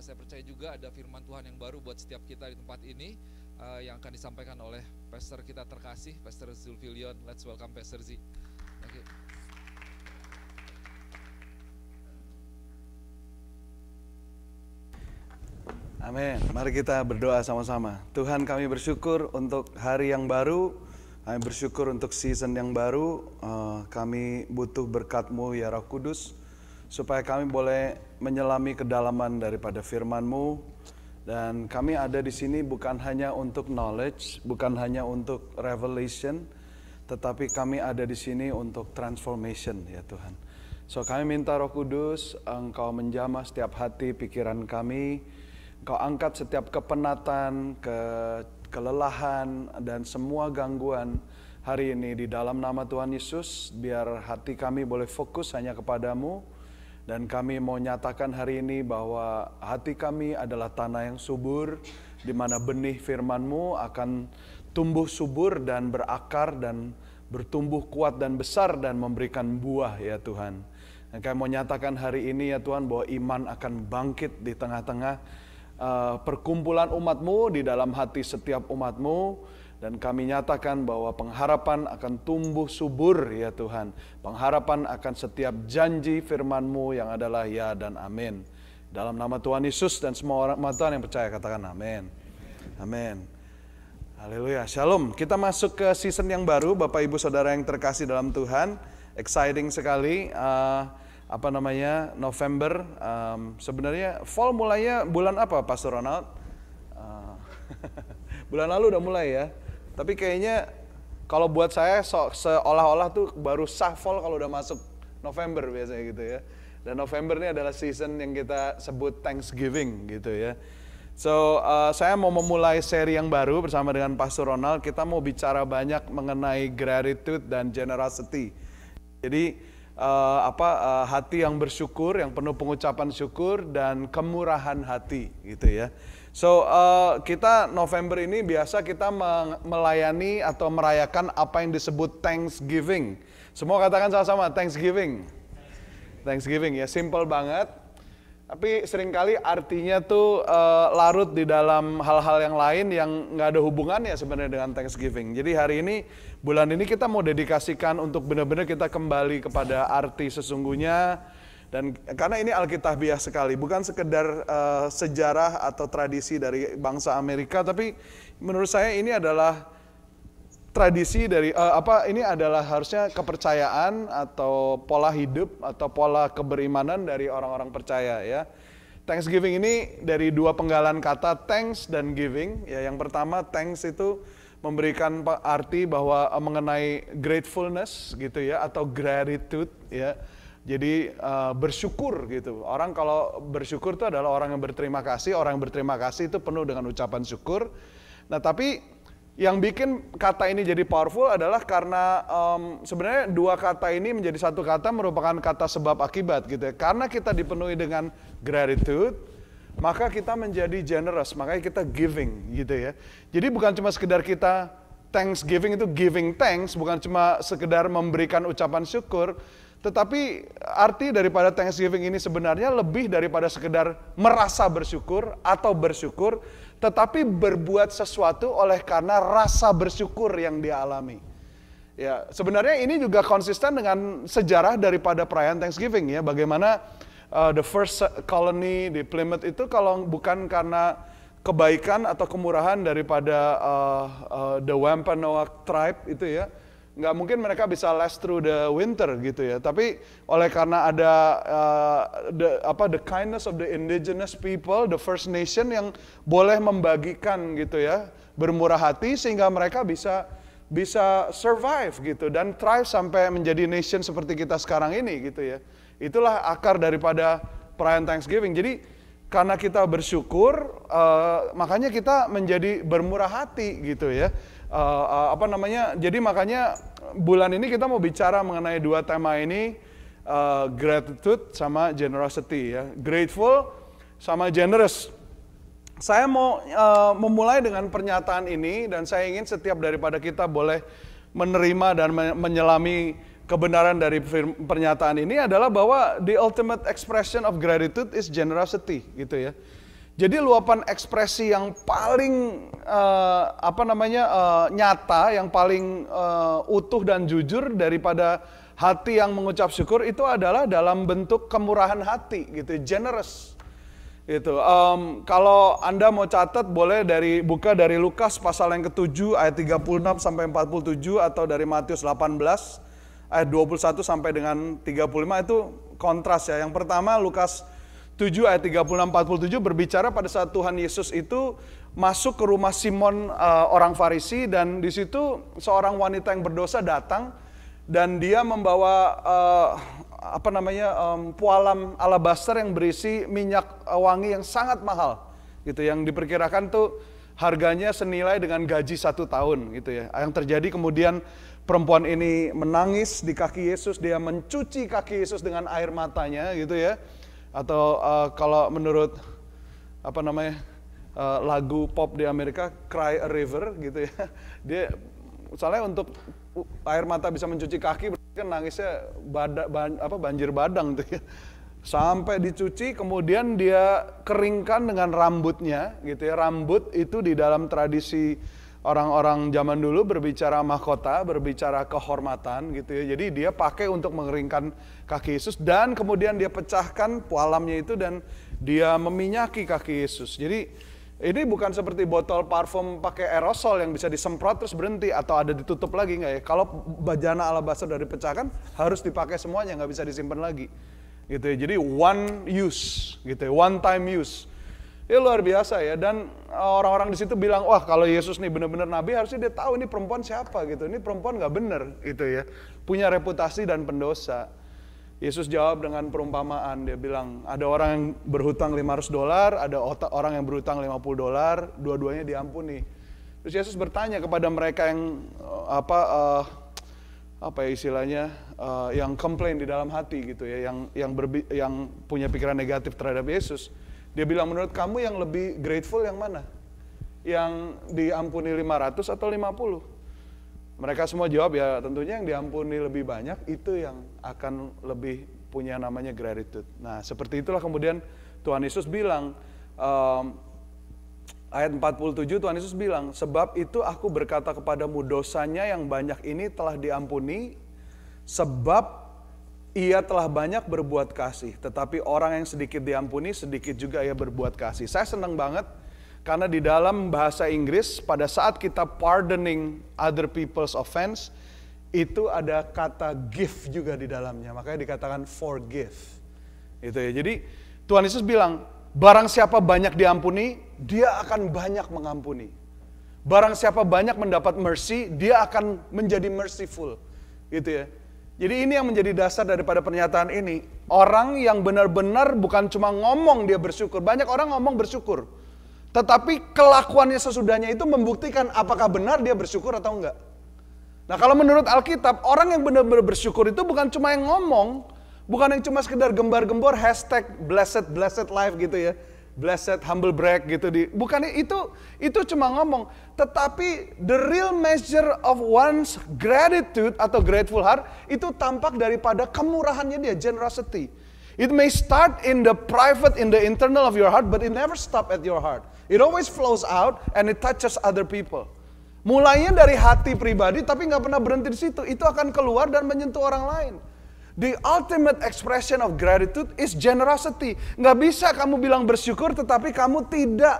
Eh, saya percaya juga ada firman Tuhan yang baru buat setiap kita di tempat ini uh, yang akan disampaikan oleh pastor kita terkasih, Pastor Zulfilion. Let's welcome Pastor Z. Thank you. Amin. Mari kita berdoa sama-sama. Tuhan kami bersyukur untuk hari yang baru. Kami bersyukur untuk season yang baru. Eh, kami butuh berkat-Mu ya Roh Kudus supaya kami boleh menyelami kedalaman daripada firman-Mu dan kami ada di sini bukan hanya untuk knowledge, bukan hanya untuk revelation, tetapi kami ada di sini untuk transformation ya Tuhan. So kami minta Roh Kudus, Engkau menjamah setiap hati pikiran kami, Engkau angkat setiap kepenatan, ke kelelahan dan semua gangguan hari ini di dalam nama Tuhan Yesus, biar hati kami boleh fokus hanya kepadamu dan kami mau nyatakan hari ini bahwa hati kami adalah tanah yang subur, di mana benih firman-Mu akan tumbuh subur dan berakar dan bertumbuh kuat dan besar dan memberikan buah ya Tuhan. Dan kami mau nyatakan hari ini ya Tuhan bahwa iman akan bangkit di tengah-tengah uh, perkumpulan umat-Mu, di dalam hati setiap umat-Mu dan kami nyatakan bahwa pengharapan akan tumbuh subur ya Tuhan. Pengharapan akan setiap janji firman-Mu yang adalah ya dan amin. Dalam nama Tuhan Yesus dan semua orang Tuhan yang percaya katakan amin. Amin. Haleluya. Shalom. Kita masuk ke season yang baru Bapak Ibu Saudara yang terkasih dalam Tuhan. Exciting sekali. Uh, apa namanya November um, sebenarnya fall mulainya bulan apa Pastor Ronald? Uh, bulan lalu udah mulai ya. Tapi kayaknya kalau buat saya so, seolah-olah tuh baru shuffle kalau udah masuk November biasanya gitu ya. Dan November ini adalah season yang kita sebut Thanksgiving gitu ya. So uh, saya mau memulai seri yang baru bersama dengan Pastor Ronald. Kita mau bicara banyak mengenai gratitude dan generosity. Jadi uh, apa uh, hati yang bersyukur, yang penuh pengucapan syukur dan kemurahan hati gitu ya. So uh, kita November ini biasa kita melayani atau merayakan apa yang disebut Thanksgiving. Semua katakan sama-sama Thanksgiving. Thanksgiving ya simple banget. Tapi seringkali artinya tuh uh, larut di dalam hal-hal yang lain yang nggak ada hubungannya sebenarnya dengan Thanksgiving. Jadi hari ini bulan ini kita mau dedikasikan untuk benar-benar kita kembali kepada arti sesungguhnya dan karena ini Alkitabiah sekali, bukan sekedar uh, sejarah atau tradisi dari bangsa Amerika, tapi menurut saya ini adalah tradisi dari uh, apa ini adalah harusnya kepercayaan atau pola hidup atau pola keberimanan dari orang-orang percaya ya. Thanksgiving ini dari dua penggalan kata thanks dan giving. Ya, yang pertama thanks itu memberikan arti bahwa eh, mengenai gratefulness gitu ya atau gratitude ya jadi uh, bersyukur gitu. Orang kalau bersyukur itu adalah orang yang berterima kasih. Orang yang berterima kasih itu penuh dengan ucapan syukur. Nah tapi yang bikin kata ini jadi powerful adalah karena um, sebenarnya dua kata ini menjadi satu kata merupakan kata sebab akibat gitu ya. Karena kita dipenuhi dengan gratitude, maka kita menjadi generous, makanya kita giving gitu ya. Jadi bukan cuma sekedar kita thanksgiving itu giving thanks, bukan cuma sekedar memberikan ucapan syukur, tetapi arti daripada Thanksgiving ini sebenarnya lebih daripada sekedar merasa bersyukur atau bersyukur, tetapi berbuat sesuatu oleh karena rasa bersyukur yang dialami. Ya, sebenarnya ini juga konsisten dengan sejarah daripada perayaan Thanksgiving ya, bagaimana uh, the first colony di Plymouth itu kalau bukan karena kebaikan atau kemurahan daripada uh, uh, the Wampanoag tribe itu ya, nggak mungkin mereka bisa last through the winter gitu ya. Tapi oleh karena ada uh, the, apa the kindness of the indigenous people, the First Nation yang boleh membagikan gitu ya, bermurah hati sehingga mereka bisa bisa survive gitu dan thrive sampai menjadi nation seperti kita sekarang ini gitu ya. Itulah akar daripada perayaan Thanksgiving. Jadi karena kita bersyukur, uh, makanya kita menjadi bermurah hati gitu ya uh, uh, apa namanya? Jadi makanya bulan ini kita mau bicara mengenai dua tema ini uh, gratitude sama generosity ya. Grateful sama generous. Saya mau uh, memulai dengan pernyataan ini dan saya ingin setiap daripada kita boleh menerima dan menyelami kebenaran dari pernyataan ini adalah bahwa the ultimate expression of gratitude is generosity gitu ya. Jadi luapan ekspresi yang paling uh, apa namanya uh, nyata, yang paling uh, utuh dan jujur daripada hati yang mengucap syukur itu adalah dalam bentuk kemurahan hati, gitu, generous. Itu um, kalau anda mau catat boleh dari buka dari Lukas pasal yang ketujuh ayat 36 sampai 47 atau dari Matius 18 ayat 21 sampai dengan 35 itu kontras ya. Yang pertama Lukas 7 ayat 36 47 berbicara pada saat Tuhan Yesus itu masuk ke rumah Simon uh, orang Farisi dan di situ seorang wanita yang berdosa datang dan dia membawa uh, apa namanya um, pualam alabaster yang berisi minyak eh, wangi yang sangat mahal gitu yang diperkirakan tuh harganya senilai dengan gaji satu tahun gitu ya yang terjadi kemudian perempuan ini menangis di kaki Yesus dia mencuci kaki Yesus dengan air matanya gitu ya atau uh, kalau menurut apa namanya uh, lagu pop di Amerika Cry a River gitu ya dia misalnya untuk air mata bisa mencuci kaki berarti kan nangisnya bada, ban, apa banjir badang tuh ya sampai dicuci kemudian dia keringkan dengan rambutnya gitu ya rambut itu di dalam tradisi orang-orang zaman dulu berbicara mahkota, berbicara kehormatan gitu ya. Jadi dia pakai untuk mengeringkan kaki Yesus dan kemudian dia pecahkan pualamnya itu dan dia meminyaki kaki Yesus. Jadi ini bukan seperti botol parfum pakai aerosol yang bisa disemprot terus berhenti atau ada ditutup lagi nggak ya? Kalau ala alabaster dari pecahkan harus dipakai semuanya nggak bisa disimpan lagi gitu ya. Jadi one use gitu ya, one time use. Ya luar biasa ya. Dan eh, orang-orang di situ bilang, wah kalau Yesus nih benar-benar nabi harusnya dia tahu ini perempuan siapa gitu. Ini perempuan nggak benar gitu ya. Punya reputasi dan pendosa. Yesus jawab dengan perumpamaan, dia bilang, ada orang yang berhutang 500 dolar, ada orang yang berhutang 50 dolar, dua-duanya diampuni. Terus Yesus bertanya kepada mereka yang eh, apa uh, apa ya istilahnya uh, yang komplain di dalam hati gitu ya, yang yang berbi, yang punya pikiran negatif terhadap Yesus. Dia bilang, menurut kamu yang lebih grateful yang mana? Yang diampuni 500 atau 50? Mereka semua jawab ya tentunya yang diampuni lebih banyak itu yang akan lebih punya namanya gratitude. Nah seperti itulah kemudian Tuhan Yesus bilang, um, ayat 47 Tuhan Yesus bilang, sebab itu aku berkata kepadamu dosanya yang banyak ini telah diampuni sebab ia telah banyak berbuat kasih, tetapi orang yang sedikit diampuni, sedikit juga ia berbuat kasih. Saya senang banget karena di dalam bahasa Inggris pada saat kita pardoning other people's offense itu ada kata give juga di dalamnya. Makanya dikatakan forgive. Itu ya. Jadi Tuhan Yesus bilang, barang siapa banyak diampuni, dia akan banyak mengampuni. Barang siapa banyak mendapat mercy, dia akan menjadi merciful. Gitu ya. Jadi ini yang menjadi dasar daripada pernyataan ini. Orang yang benar-benar bukan cuma ngomong dia bersyukur. Banyak orang ngomong bersyukur. Tetapi kelakuannya sesudahnya itu membuktikan apakah benar dia bersyukur atau enggak. Nah kalau menurut Alkitab, orang yang benar-benar bersyukur itu bukan cuma yang ngomong. Bukan yang cuma sekedar gembar-gembor hashtag blessed, blessed life gitu ya blessed humble break gitu di bukannya itu itu cuma ngomong tetapi the real measure of one's gratitude atau grateful heart itu tampak daripada kemurahannya dia generosity it may start in the private in the internal of your heart but it never stop at your heart it always flows out and it touches other people mulainya dari hati pribadi tapi nggak pernah berhenti di situ itu akan keluar dan menyentuh orang lain The ultimate expression of gratitude is generosity. Nggak bisa kamu bilang bersyukur tetapi kamu tidak.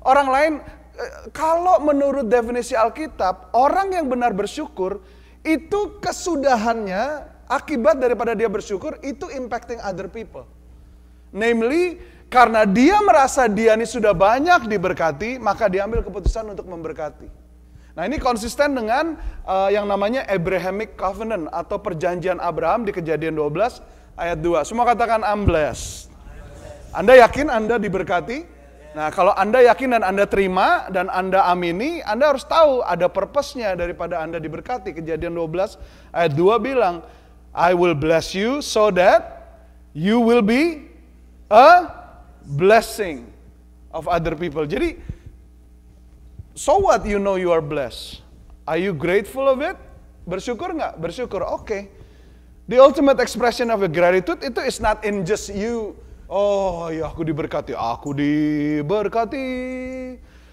Orang lain, eh, kalau menurut definisi Alkitab, orang yang benar bersyukur itu kesudahannya akibat daripada dia bersyukur itu impacting other people. Namely, karena dia merasa dia ini sudah banyak diberkati, maka dia ambil keputusan untuk memberkati. Nah ini konsisten dengan uh, yang namanya Abrahamic Covenant atau perjanjian Abraham di kejadian 12 ayat 2. Semua katakan I'm blessed. Anda yakin Anda diberkati? Nah kalau Anda yakin dan Anda terima dan Anda amini, Anda harus tahu ada purpose-nya daripada Anda diberkati. Kejadian 12 ayat 2 bilang, I will bless you so that you will be a blessing of other people. Jadi So what you know you are blessed? Are you grateful of it? Bersyukur nggak? Bersyukur, oke. Okay. The ultimate expression of your gratitude itu is not in just you. Oh ya aku diberkati, aku diberkati.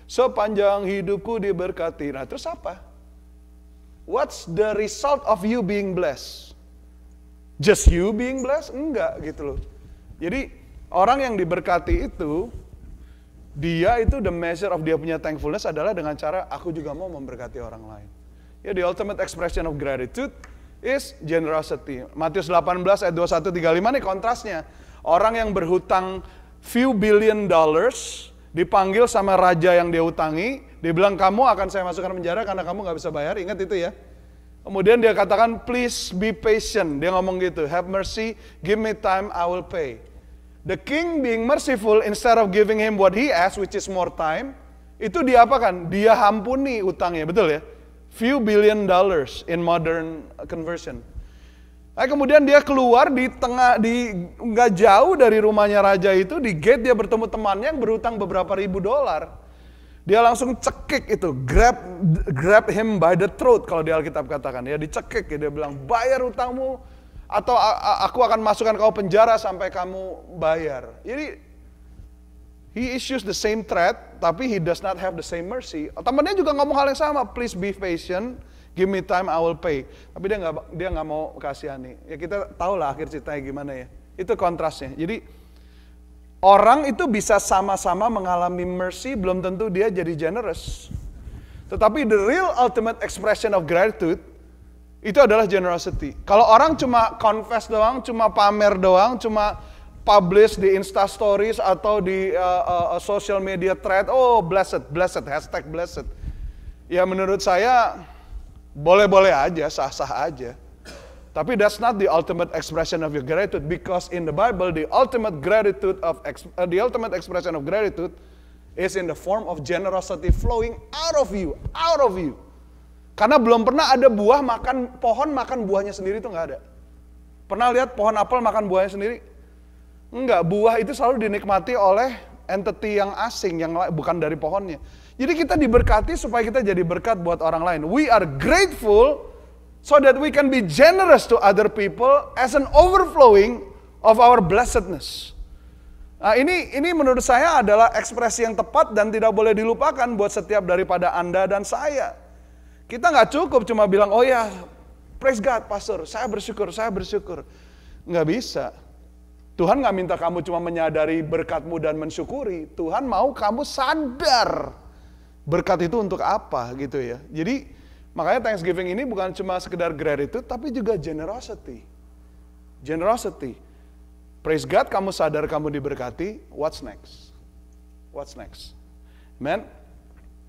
Sepanjang hidupku diberkati. Nah terus apa? What's the result of you being blessed? Just you being blessed? Enggak gitu loh. Jadi orang yang diberkati itu dia itu the measure of dia punya thankfulness adalah dengan cara aku juga mau memberkati orang lain. Ya, the ultimate expression of gratitude is generosity. Matius 18 ayat 21 35 nih kontrasnya. Orang yang berhutang few billion dollars dipanggil sama raja yang dia utangi, dibilang kamu akan saya masukkan penjara karena kamu nggak bisa bayar. Ingat itu ya. Kemudian dia katakan please be patient. Dia ngomong gitu, have mercy, give me time, I will pay. The king being merciful instead of giving him what he asked which is more time, itu diapakan? Dia hampuni utangnya, betul ya? Few billion dollars in modern conversion. Nah, kemudian dia keluar di tengah di nggak jauh dari rumahnya raja itu di gate dia bertemu temannya yang berutang beberapa ribu dolar. Dia langsung cekik itu, grab grab him by the throat kalau di Alkitab katakan. Ya dicekik, ya. dia bilang bayar utangmu, atau aku akan masukkan kau penjara sampai kamu bayar. Jadi, he issues the same threat, tapi he does not have the same mercy. Temannya juga ngomong hal yang sama, please be patient, give me time, I will pay. Tapi dia nggak dia nggak mau kasihani. Ya kita tahu lah akhir ceritanya gimana ya. Itu kontrasnya. Jadi, orang itu bisa sama-sama mengalami mercy, belum tentu dia jadi generous. Tetapi the real ultimate expression of gratitude itu adalah generosity. Kalau orang cuma confess doang, cuma pamer doang, cuma publish di Insta Stories atau di uh, uh, uh, social media thread, oh blessed, blessed, hashtag blessed. Ya menurut saya boleh-boleh aja, sah-sah aja. Tapi that's not the ultimate expression of your gratitude because in the Bible the ultimate gratitude of uh, the ultimate expression of gratitude is in the form of generosity flowing out of you, out of you. Karena belum pernah ada buah makan pohon makan buahnya sendiri itu nggak ada. Pernah lihat pohon apel makan buahnya sendiri? Enggak, buah itu selalu dinikmati oleh entiti yang asing yang bukan dari pohonnya. Jadi kita diberkati supaya kita jadi berkat buat orang lain. We are grateful so that we can be generous to other people as an overflowing of our blessedness. Nah, ini ini menurut saya adalah ekspresi yang tepat dan tidak boleh dilupakan buat setiap daripada Anda dan saya. Kita nggak cukup cuma bilang, oh ya, praise God, pastor, saya bersyukur, saya bersyukur. Nggak bisa. Tuhan nggak minta kamu cuma menyadari berkatmu dan mensyukuri. Tuhan mau kamu sadar berkat itu untuk apa gitu ya. Jadi makanya Thanksgiving ini bukan cuma sekedar gratitude, tapi juga generosity. Generosity. Praise God, kamu sadar kamu diberkati. What's next? What's next? Amen.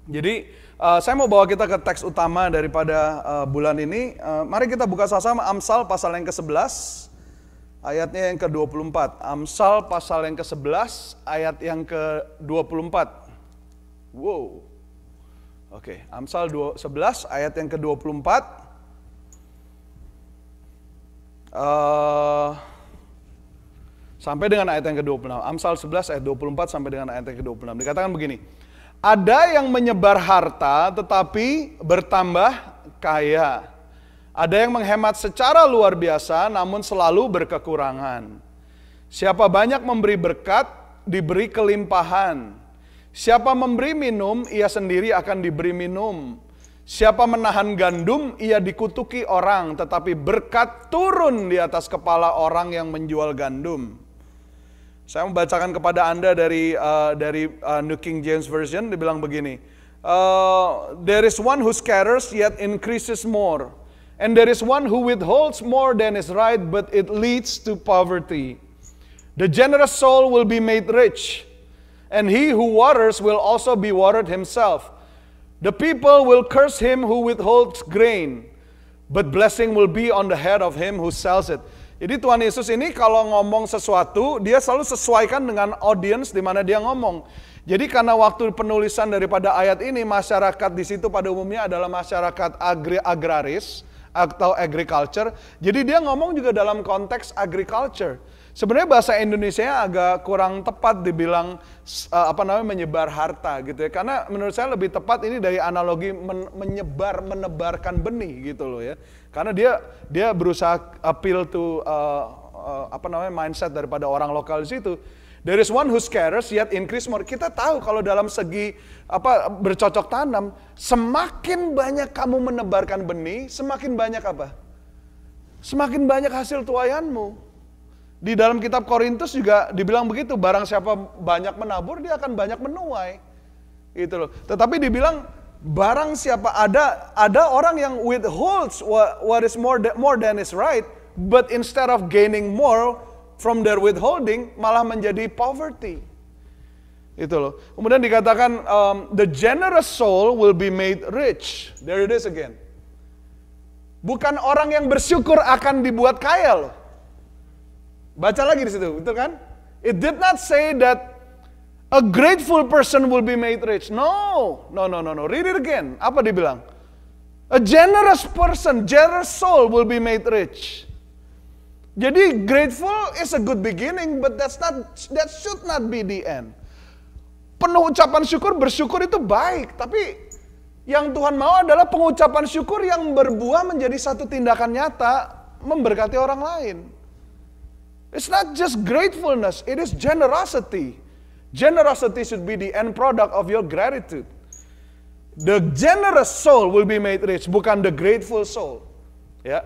Jadi uh, saya mau bawa kita ke teks utama daripada uh, bulan ini. Uh, mari kita buka sama-sama Amsal pasal yang ke-11 ayatnya yang ke-24. Amsal pasal yang ke-11 ayat yang ke-24. Wow. Oke, okay. Amsal 11 ayat yang ke-24. Uh, sampai dengan ayat yang ke-26. Amsal 11 ayat 24 sampai dengan ayat yang ke-26. Dikatakan begini. Ada yang menyebar harta tetapi bertambah kaya. Ada yang menghemat secara luar biasa namun selalu berkekurangan. Siapa banyak memberi berkat, diberi kelimpahan. Siapa memberi minum, ia sendiri akan diberi minum. Siapa menahan gandum, ia dikutuki orang, tetapi berkat turun di atas kepala orang yang menjual gandum. Saya membacakan kepada Anda dari uh, dari uh, New King James Version dibilang begini. Uh, there is one who scatters yet increases more, and there is one who withholds more than is right but it leads to poverty. The generous soul will be made rich, and he who waters will also be watered himself. The people will curse him who withholds grain, but blessing will be on the head of him who sells it. Jadi Tuhan Yesus ini kalau ngomong sesuatu, dia selalu sesuaikan dengan audience di mana dia ngomong. Jadi karena waktu penulisan daripada ayat ini, masyarakat di situ pada umumnya adalah masyarakat agri agraris atau agriculture. Jadi dia ngomong juga dalam konteks agriculture. Sebenarnya bahasa Indonesia agak kurang tepat dibilang eh, apa namanya menyebar harta gitu ya. Karena menurut saya lebih tepat ini dari analogi menyebar menebarkan benih gitu loh ya. Karena dia dia berusaha appeal to uh, uh, apa namanya mindset daripada orang lokal di situ. There is one who scares yet increase more. Kita tahu kalau dalam segi apa bercocok tanam, semakin banyak kamu menebarkan benih, semakin banyak apa? Semakin banyak hasil tuayanmu. Di dalam kitab Korintus juga dibilang begitu, barang siapa banyak menabur dia akan banyak menuai. Itu. loh. Tetapi dibilang barang siapa ada ada orang yang withholds what, what is more than, more than is right but instead of gaining more from their withholding malah menjadi poverty itu loh kemudian dikatakan um, the generous soul will be made rich there it is again bukan orang yang bersyukur akan dibuat kaya loh baca lagi di situ betul kan it did not say that A grateful person will be made rich. No, no, no, no, no. Read it again. Apa dibilang? A generous person, generous soul will be made rich. Jadi grateful is a good beginning, but that's not that should not be the end. Penuh ucapan syukur, bersyukur itu baik, tapi yang Tuhan mau adalah pengucapan syukur yang berbuah menjadi satu tindakan nyata memberkati orang lain. It's not just gratefulness, it is generosity. Generosity should be the end product of your gratitude. The generous soul will be made rich, bukan the grateful soul. Ya.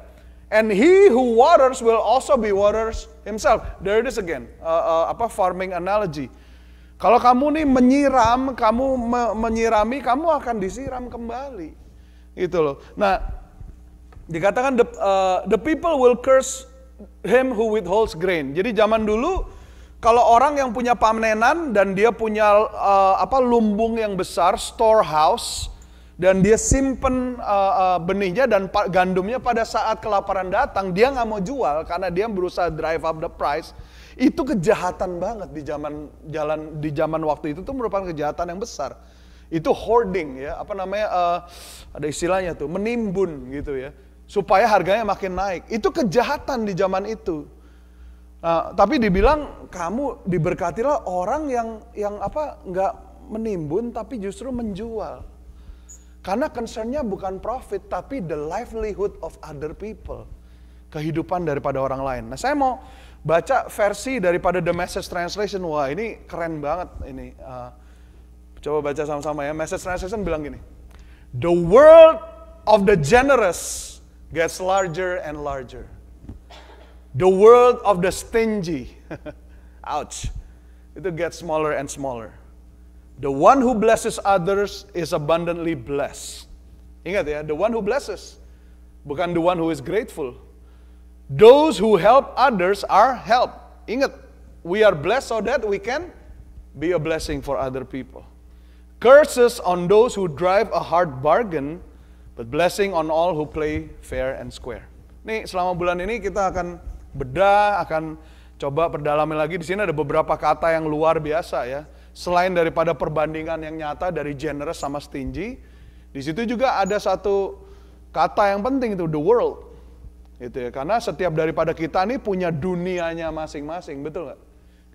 And he who waters will also be waters himself. There it is again, uh, uh, apa farming analogy. Kalau kamu nih menyiram, kamu me menyirami, kamu akan disiram kembali. Gitu loh. Nah, dikatakan the, uh, the people will curse him who withholds grain. Jadi zaman dulu kalau orang yang punya pamenan dan dia punya uh, apa lumbung yang besar, storehouse, dan dia simpen uh, uh, benihnya dan gandumnya pada saat kelaparan datang, dia nggak mau jual karena dia berusaha drive up the price. Itu kejahatan banget di zaman jalan di zaman waktu itu tuh merupakan kejahatan yang besar. Itu hoarding ya, apa namanya uh, ada istilahnya tuh, menimbun gitu ya, supaya harganya makin naik. Itu kejahatan di zaman itu. Nah, tapi dibilang kamu diberkatilah orang yang yang apa nggak menimbun tapi justru menjual. Karena concernnya bukan profit tapi the livelihood of other people. Kehidupan daripada orang lain. Nah saya mau baca versi daripada The Message Translation. Wah ini keren banget ini. Uh, coba baca sama-sama ya. Message Translation bilang gini. The world of the generous gets larger and larger. The world of the stingy. Ouch. It get smaller and smaller. The one who blesses others is abundantly blessed. Ingat ya, the one who blesses. Bukan the one who is grateful. Those who help others are helped. Ingat, we are blessed so that we can be a blessing for other people. Curses on those who drive a hard bargain, but blessing on all who play fair and square. Nih, selama bulan ini kita akan bedah, akan coba perdalami lagi. Di sini ada beberapa kata yang luar biasa ya. Selain daripada perbandingan yang nyata dari generous sama stingy, di situ juga ada satu kata yang penting itu the world. Itu ya, karena setiap daripada kita ini punya dunianya masing-masing, betul nggak?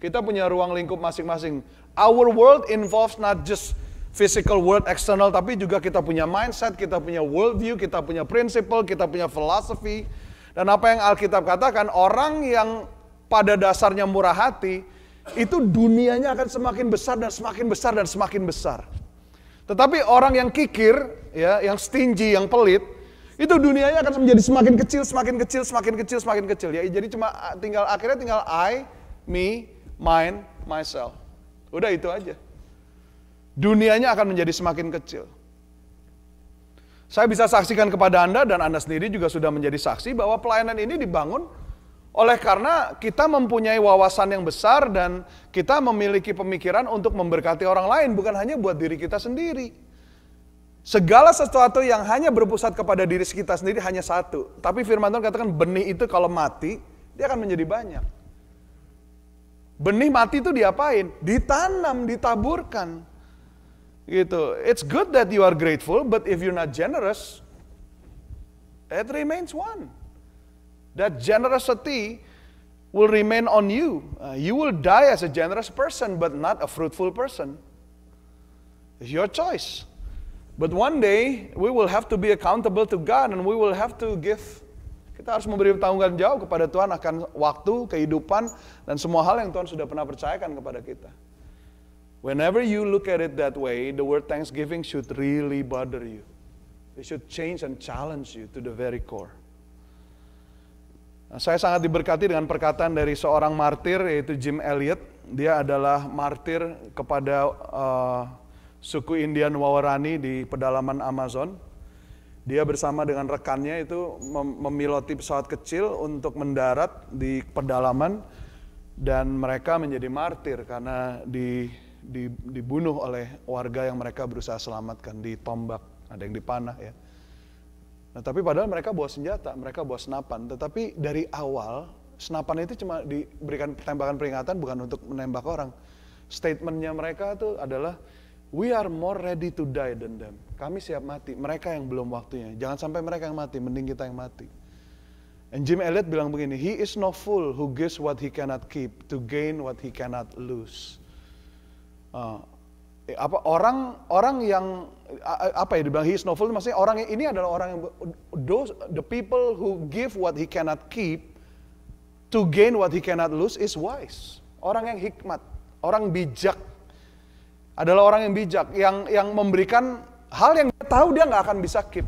Kita punya ruang lingkup masing-masing. Our world involves not just physical world external tapi juga kita punya mindset, kita punya worldview, kita punya principle, kita punya philosophy, dan apa yang Alkitab katakan, orang yang pada dasarnya murah hati, itu dunianya akan semakin besar dan semakin besar dan semakin besar. Tetapi orang yang kikir, ya, yang stingy, yang pelit, itu dunianya akan menjadi semakin kecil, semakin kecil, semakin kecil, semakin kecil. Ya, jadi cuma ah, tinggal akhirnya tinggal I, me, mine, myself. Udah itu aja. Dunianya akan menjadi semakin kecil. Saya bisa saksikan kepada Anda dan Anda sendiri juga sudah menjadi saksi bahwa pelayanan ini dibangun oleh karena kita mempunyai wawasan yang besar dan kita memiliki pemikiran untuk memberkati orang lain, bukan hanya buat diri kita sendiri. Segala sesuatu yang hanya berpusat kepada diri kita sendiri hanya satu. Tapi firman Tuhan katakan benih itu kalau mati, dia akan menjadi banyak. Benih mati itu diapain? Ditanam, ditaburkan. Gitu. It's good that you are grateful, but if you're not generous, it remains one. That generosity will remain on you. Uh, you will die as a generous person, but not a fruitful person. It's your choice. But one day we will have to be accountable to God and we will have to give. Kita harus memberi tanggungan jawab kepada Tuhan akan waktu, kehidupan, dan semua hal yang Tuhan sudah pernah percayakan kepada kita. Whenever you look at it that way, the word thanksgiving should really bother you. It should change and challenge you to the very core. Nah, saya sangat diberkati dengan perkataan dari seorang martir yaitu Jim Elliot. Dia adalah martir kepada uh, suku Indian Wawarani di pedalaman Amazon. Dia bersama dengan rekannya itu mem memiloti pesawat kecil untuk mendarat di pedalaman dan mereka menjadi martir karena di dibunuh oleh warga yang mereka berusaha selamatkan, ditombak, ada yang dipanah ya. Nah, tapi padahal mereka bawa senjata, mereka bawa senapan, tetapi dari awal senapan itu cuma diberikan tembakan peringatan bukan untuk menembak orang. Statementnya mereka itu adalah we are more ready to die than them. Kami siap mati, mereka yang belum waktunya. Jangan sampai mereka yang mati, mending kita yang mati. And Jim Elliot bilang begini, he is no fool who gives what he cannot keep to gain what he cannot lose. Eh, apa orang orang yang apa ya dibilang he is maksudnya orang ini adalah orang yang those the people who give what he cannot keep to gain what he cannot lose is wise. Orang yang hikmat, orang bijak adalah orang yang bijak yang yang memberikan hal yang dia tahu dia nggak akan bisa keep.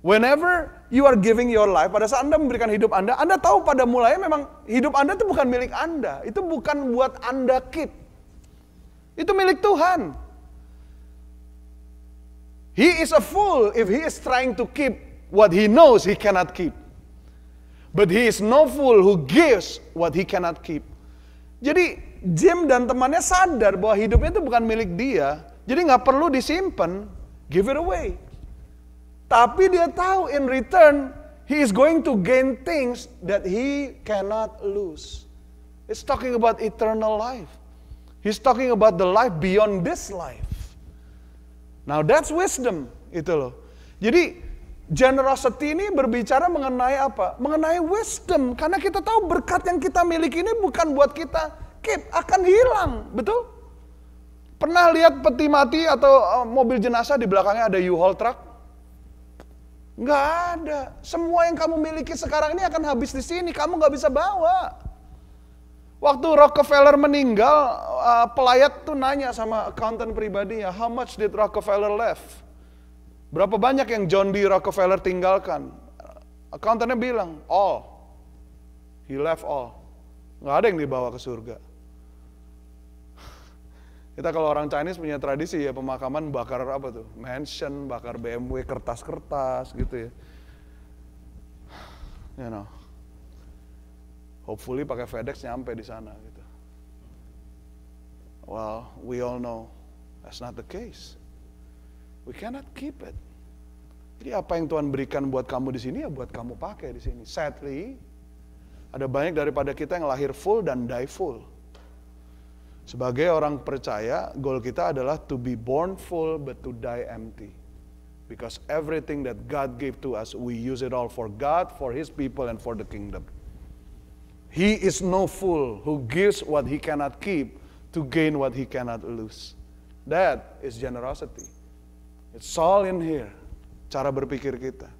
Whenever you are giving your life, pada saat Anda memberikan hidup Anda, Anda tahu pada mulanya memang hidup Anda itu bukan milik Anda. Itu bukan buat Anda keep. Itu milik Tuhan. He is a fool if he is trying to keep what he knows he cannot keep. But he is no fool who gives what he cannot keep. Jadi Jim dan temannya sadar bahwa hidupnya itu bukan milik dia. Jadi nggak perlu disimpan, give it away. Tapi dia tahu in return he is going to gain things that he cannot lose. It's talking about eternal life. He's talking about the life beyond this life. Now that's wisdom itu loh. Jadi generosity ini berbicara mengenai apa? Mengenai wisdom karena kita tahu berkat yang kita miliki ini bukan buat kita, keep akan hilang, betul? Pernah lihat peti mati atau eh, mobil jenazah di belakangnya ada U-Haul truck? Nggak ada. Semua yang kamu miliki sekarang ini akan habis di sini. Kamu nggak bisa bawa. Waktu Rockefeller meninggal, uh, pelayat tuh nanya sama accountant pribadinya, how much did Rockefeller left? Berapa banyak yang John D. Rockefeller tinggalkan? Accountantnya bilang, all. He left all. Nggak ada yang dibawa ke surga. Kita kalau orang Chinese punya tradisi ya pemakaman bakar apa tuh? Mansion, bakar BMW, kertas-kertas gitu ya. You know. Hopefully pakai FedEx nyampe di sana gitu. Well, we all know that's not the case. We cannot keep it. Jadi apa yang Tuhan berikan buat kamu di sini ya buat kamu pakai di sini. Sadly, ada banyak daripada kita yang lahir full dan die full. Sebagai orang percaya, goal kita adalah to be born full but to die empty. Because everything that God gave to us, we use it all for God, for His people, and for the kingdom. He is no fool who gives what he cannot keep to gain what he cannot lose. That is generosity. It's all in here. Cara berpikir kita.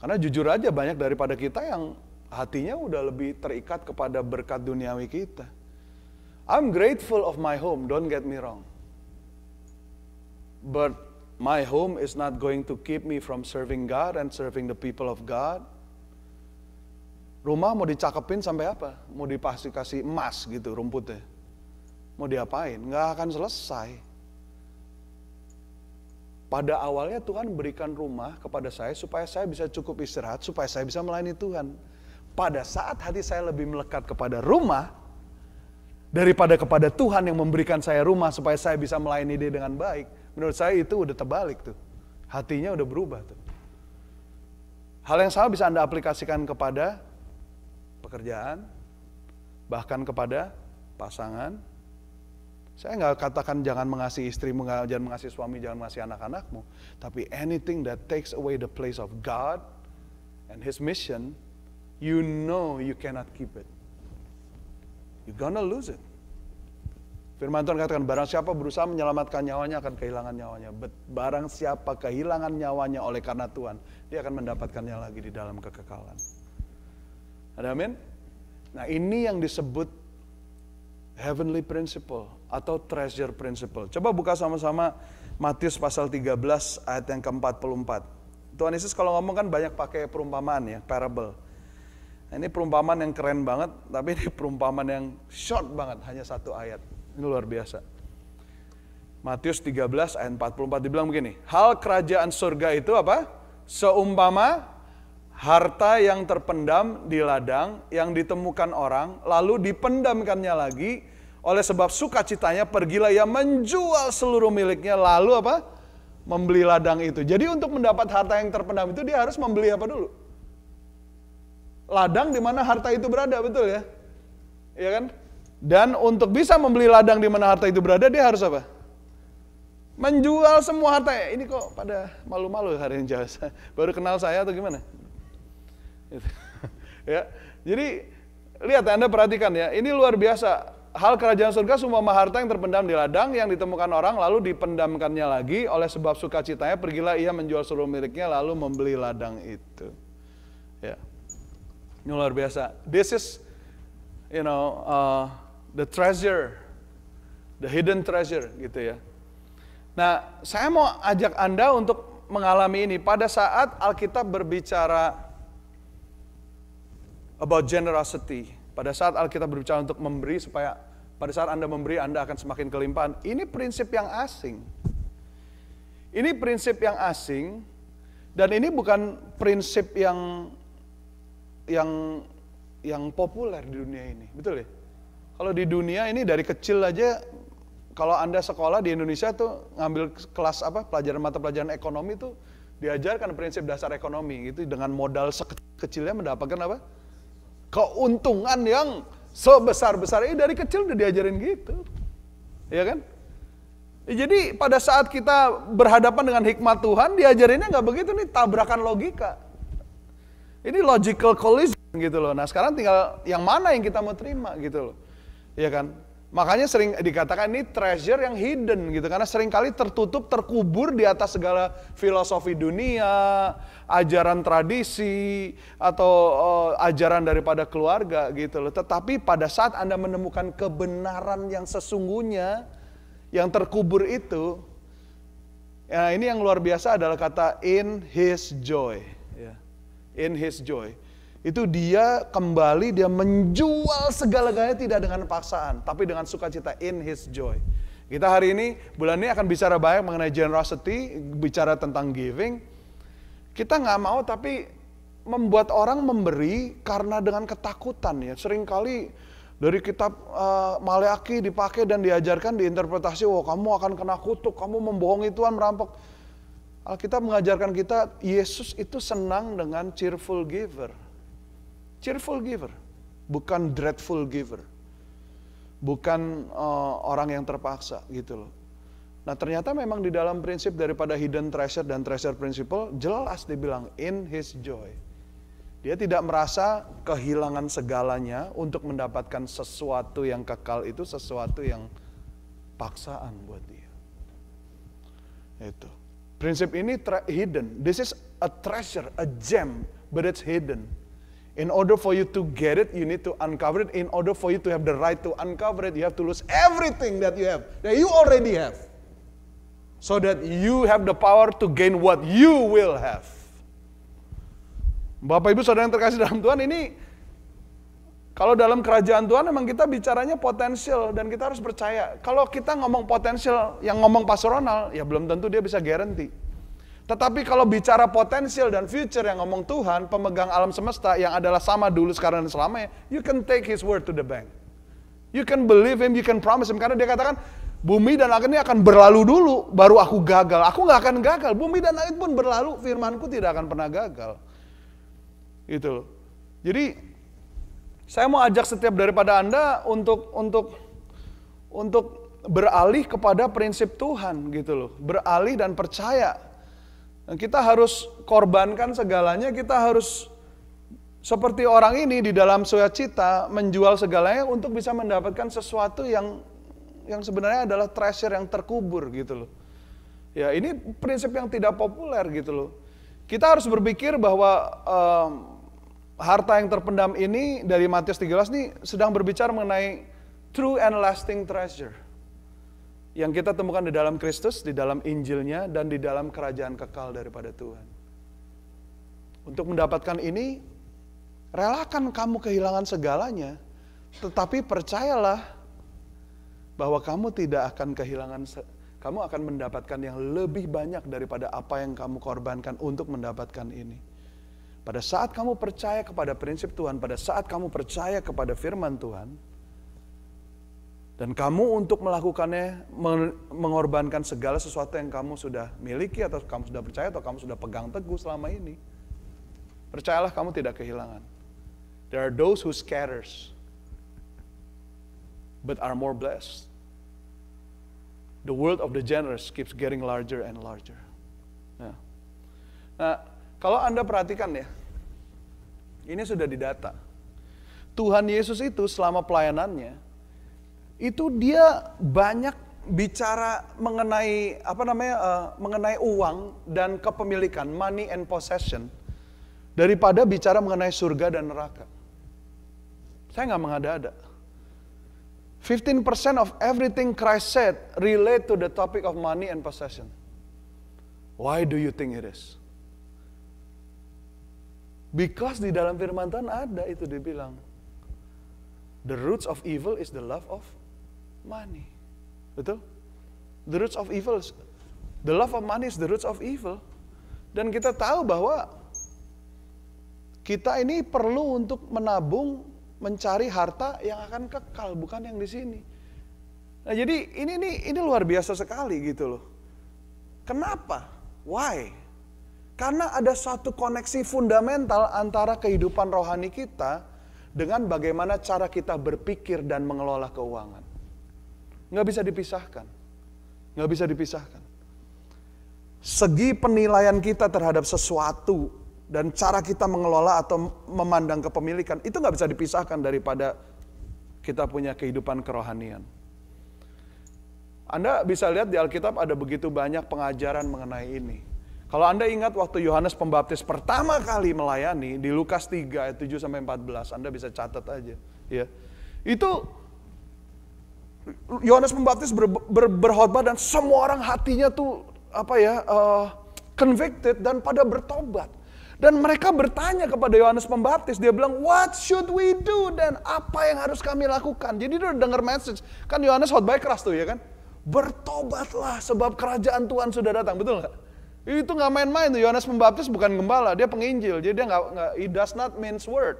Karena jujur aja banyak daripada kita yang hatinya udah lebih terikat kepada berkat duniawi kita. I'm grateful of my home, don't get me wrong. But my home is not going to keep me from serving God and serving the people of God. Rumah mau dicakepin sampai apa? Mau dipasti kasih emas gitu rumputnya. Mau diapain? Nggak akan selesai. Pada awalnya Tuhan berikan rumah kepada saya supaya saya bisa cukup istirahat, supaya saya bisa melayani Tuhan. Pada saat hati saya lebih melekat kepada rumah, daripada kepada Tuhan yang memberikan saya rumah supaya saya bisa melayani dia dengan baik. Menurut saya itu udah terbalik tuh. Hatinya udah berubah tuh. Hal yang sama bisa Anda aplikasikan kepada pekerjaan, bahkan kepada pasangan. Saya nggak katakan jangan mengasihi istri, jangan mengasihi suami, jangan mengasihi anak-anakmu. Tapi anything that takes away the place of God and His mission, you know you cannot keep it. You're gonna lose it. Firman Tuhan katakan, barang siapa berusaha menyelamatkan nyawanya akan kehilangan nyawanya. But barang siapa kehilangan nyawanya oleh karena Tuhan, dia akan mendapatkannya lagi di dalam kekekalan. Ada amin? Nah ini yang disebut heavenly principle atau treasure principle. Coba buka sama-sama Matius pasal 13 ayat yang ke-44. Tuhan Yesus kalau ngomong kan banyak pakai perumpamaan ya, parable. Nah, ini perumpamaan yang keren banget, tapi ini perumpamaan yang short banget, hanya satu ayat. Ini luar biasa. Matius 13 ayat 44 dibilang begini, hal kerajaan surga itu apa? Seumpama harta yang terpendam di ladang yang ditemukan orang lalu dipendamkannya lagi oleh sebab sukacitanya pergilah ia menjual seluruh miliknya lalu apa membeli ladang itu jadi untuk mendapat harta yang terpendam itu dia harus membeli apa dulu ladang di mana harta itu berada betul ya Iya kan dan untuk bisa membeli ladang di mana harta itu berada dia harus apa menjual semua harta eh, ini kok pada malu-malu hari ini jelas baru kenal saya atau gimana ya. Jadi lihat Anda perhatikan ya, ini luar biasa. Hal kerajaan surga semua harta yang terpendam di ladang yang ditemukan orang lalu dipendamkannya lagi oleh sebab sukacitanya pergilah ia menjual seluruh miliknya lalu membeli ladang itu. Ya. Ini luar biasa. This is you know uh, the treasure the hidden treasure gitu ya. Nah, saya mau ajak Anda untuk mengalami ini pada saat Alkitab berbicara about generosity. Pada saat Alkitab berbicara untuk memberi supaya pada saat Anda memberi Anda akan semakin kelimpahan. Ini prinsip yang asing. Ini prinsip yang asing dan ini bukan prinsip yang yang yang populer di dunia ini. Betul ya? Kalau di dunia ini dari kecil aja kalau Anda sekolah di Indonesia tuh ngambil kelas apa? pelajaran mata pelajaran ekonomi tuh diajarkan prinsip dasar ekonomi gitu dengan modal sekecilnya mendapatkan apa? keuntungan yang sebesar-besar ini dari kecil udah diajarin gitu. Ya kan? jadi pada saat kita berhadapan dengan hikmat Tuhan, diajarinnya nggak begitu nih, tabrakan logika. Ini logical collision gitu loh. Nah sekarang tinggal yang mana yang kita mau terima gitu loh. Ya kan? Makanya sering dikatakan ini treasure yang hidden gitu karena seringkali tertutup, terkubur di atas segala filosofi dunia, ajaran tradisi atau uh, ajaran daripada keluarga gitu loh. Tetapi pada saat Anda menemukan kebenaran yang sesungguhnya yang terkubur itu ya ini yang luar biasa adalah kata in his joy, ya, in his joy itu dia kembali dia menjual segala-galanya tidak dengan paksaan tapi dengan sukacita in his joy. Kita hari ini bulan ini akan bicara banyak mengenai generosity, bicara tentang giving. Kita nggak mau tapi membuat orang memberi karena dengan ketakutan ya. Seringkali dari kitab uh, eh, Maleaki dipakai dan diajarkan diinterpretasi, "Wah, oh, kamu akan kena kutuk, kamu membohongi Tuhan, merampok." Alkitab mengajarkan kita Yesus itu senang dengan cheerful giver. Cheerful giver, bukan dreadful giver. Bukan uh, orang yang terpaksa gitu loh. Nah ternyata memang di dalam prinsip daripada hidden treasure dan treasure principle jelas dibilang in his joy. Dia tidak merasa kehilangan segalanya untuk mendapatkan sesuatu yang kekal itu sesuatu yang paksaan buat dia. Itu. Prinsip ini hidden. This is a treasure, a gem, but it's hidden. In order for you to get it, you need to uncover it. In order for you to have the right to uncover it, you have to lose everything that you have, that you already have. So that you have the power to gain what you will have. Bapak Ibu Saudara yang terkasih dalam Tuhan ini kalau dalam kerajaan Tuhan memang kita bicaranya potensial dan kita harus percaya. Kalau kita ngomong potensial yang ngomong Pastor ya belum tentu dia bisa guarantee. Tetapi kalau bicara potensial dan future yang ngomong Tuhan, pemegang alam semesta yang adalah sama dulu sekarang dan selamanya, you can take his word to the bank. You can believe him, you can promise him. Karena dia katakan, bumi dan langit ini akan berlalu dulu, baru aku gagal. Aku nggak akan gagal. Bumi dan langit pun berlalu, firmanku tidak akan pernah gagal. Gitu loh. Jadi, saya mau ajak setiap daripada Anda untuk untuk untuk beralih kepada prinsip Tuhan gitu loh. Beralih dan percaya kita harus korbankan segalanya, kita harus seperti orang ini di dalam cita menjual segalanya untuk bisa mendapatkan sesuatu yang yang sebenarnya adalah treasure yang terkubur gitu loh. Ya, ini prinsip yang tidak populer gitu loh. Kita harus berpikir bahwa um, harta yang terpendam ini dari Matius 13 ini sedang berbicara mengenai true and lasting treasure yang kita temukan di dalam Kristus, di dalam Injilnya, dan di dalam kerajaan kekal daripada Tuhan. Untuk mendapatkan ini, relakan kamu kehilangan segalanya, tetapi percayalah bahwa kamu tidak akan kehilangan, kamu akan mendapatkan yang lebih banyak daripada apa yang kamu korbankan untuk mendapatkan ini. Pada saat kamu percaya kepada prinsip Tuhan, pada saat kamu percaya kepada firman Tuhan, dan kamu untuk melakukannya mengorbankan segala sesuatu yang kamu sudah miliki atau kamu sudah percaya atau kamu sudah pegang teguh selama ini. Percayalah kamu tidak kehilangan. There are those who scatters but are more blessed. The world of the generous keeps getting larger and larger. Nah, nah kalau Anda perhatikan ya, ini sudah didata. Tuhan Yesus itu selama pelayanannya itu dia banyak bicara mengenai apa namanya uh, mengenai uang dan kepemilikan money and possession daripada bicara mengenai surga dan neraka. Saya nggak mengada-ada. 15% of everything Christ said relate to the topic of money and possession. Why do you think it is? Because di dalam firman Tuhan ada itu dibilang. The roots of evil is the love of money. Betul? The roots of evil. The love of money is the roots of evil. Dan kita tahu bahwa kita ini perlu untuk menabung, mencari harta yang akan kekal, bukan yang di sini. Nah, jadi ini ini ini luar biasa sekali gitu loh. Kenapa? Why? Karena ada satu koneksi fundamental antara kehidupan rohani kita dengan bagaimana cara kita berpikir dan mengelola keuangan. Nggak bisa dipisahkan. Nggak bisa dipisahkan. Segi penilaian kita terhadap sesuatu dan cara kita mengelola atau memandang kepemilikan itu nggak bisa dipisahkan daripada kita punya kehidupan kerohanian. Anda bisa lihat di Alkitab ada begitu banyak pengajaran mengenai ini. Kalau Anda ingat waktu Yohanes Pembaptis pertama kali melayani di Lukas 3 ayat 7 sampai 14, Anda bisa catat aja, ya. Itu Yohanes Pembaptis ber, ber, berkhotbah dan semua orang hatinya tuh apa ya uh, convicted dan pada bertobat. Dan mereka bertanya kepada Yohanes Pembaptis, dia bilang, "What should we do?" dan apa yang harus kami lakukan? Jadi dia dengar message, kan Yohanes khotbah keras tuh ya kan? Bertobatlah sebab kerajaan Tuhan sudah datang, betul nggak? Itu nggak main-main tuh Yohanes Pembaptis bukan gembala, dia penginjil, jadi dia nggak he does not mince word.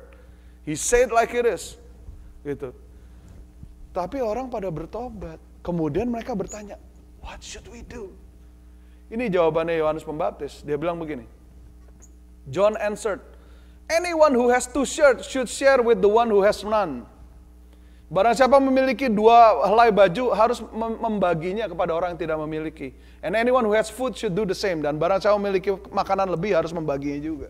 He said like it is, gitu. Tapi orang pada bertobat. Kemudian mereka bertanya, what should we do? Ini jawabannya Yohanes Pembaptis. Dia bilang begini. John answered, anyone who has two shirts should share with the one who has none. Barang siapa memiliki dua helai baju harus membaginya kepada orang yang tidak memiliki. And anyone who has food should do the same. Dan barang siapa memiliki makanan lebih harus membaginya juga.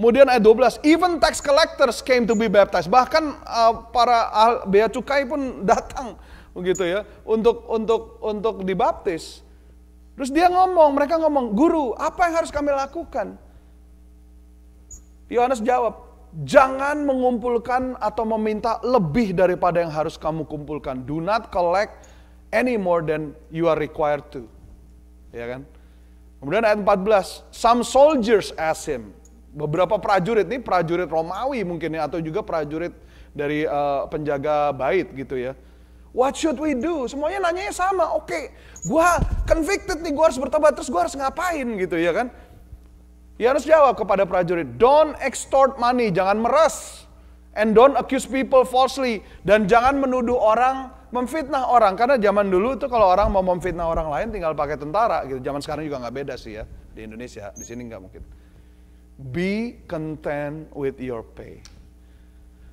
Kemudian ayat 12, even tax collectors came to be baptized. Bahkan uh, para bea cukai pun datang begitu ya untuk untuk untuk dibaptis. Terus dia ngomong, mereka ngomong, "Guru, apa yang harus kami lakukan?" Yohanes jawab, "Jangan mengumpulkan atau meminta lebih daripada yang harus kamu kumpulkan. Do not collect any more than you are required to." Ya kan? Kemudian ayat 14, some soldiers asked him, beberapa prajurit nih prajurit Romawi mungkin ya atau juga prajurit dari uh, penjaga bait gitu ya. What should we do? Semuanya nanya sama. Oke, okay, gua convicted nih, gua harus bertobat terus gua harus ngapain gitu ya kan? Ya harus jawab kepada prajurit, don't extort money, jangan meres. And don't accuse people falsely dan jangan menuduh orang memfitnah orang karena zaman dulu tuh kalau orang mau memfitnah orang lain tinggal pakai tentara gitu. Zaman sekarang juga nggak beda sih ya di Indonesia, di sini nggak mungkin. Be content with your pay.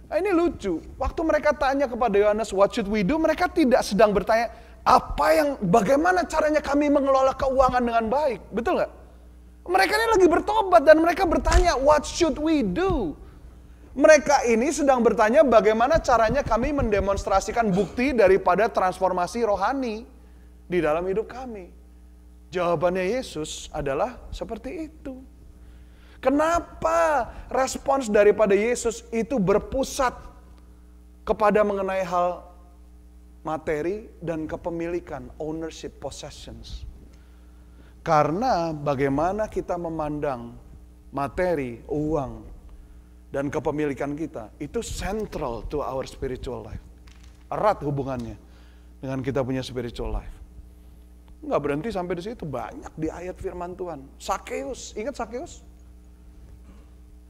Nah, ini lucu. Waktu mereka tanya kepada Yohanes, what should we do? Mereka tidak sedang bertanya, apa yang, bagaimana caranya kami mengelola keuangan dengan baik? Betul nggak? Mereka ini lagi bertobat dan mereka bertanya, what should we do? Mereka ini sedang bertanya bagaimana caranya kami mendemonstrasikan bukti daripada transformasi rohani di dalam hidup kami. Jawabannya Yesus adalah seperti itu. Kenapa respons daripada Yesus itu berpusat kepada mengenai hal materi dan kepemilikan, ownership, possessions. Karena bagaimana kita memandang materi, uang, dan kepemilikan kita itu central to our spiritual life. Erat hubungannya dengan kita punya spiritual life. Enggak berhenti sampai di situ, banyak di ayat firman Tuhan. Sakeus, ingat Sakeus?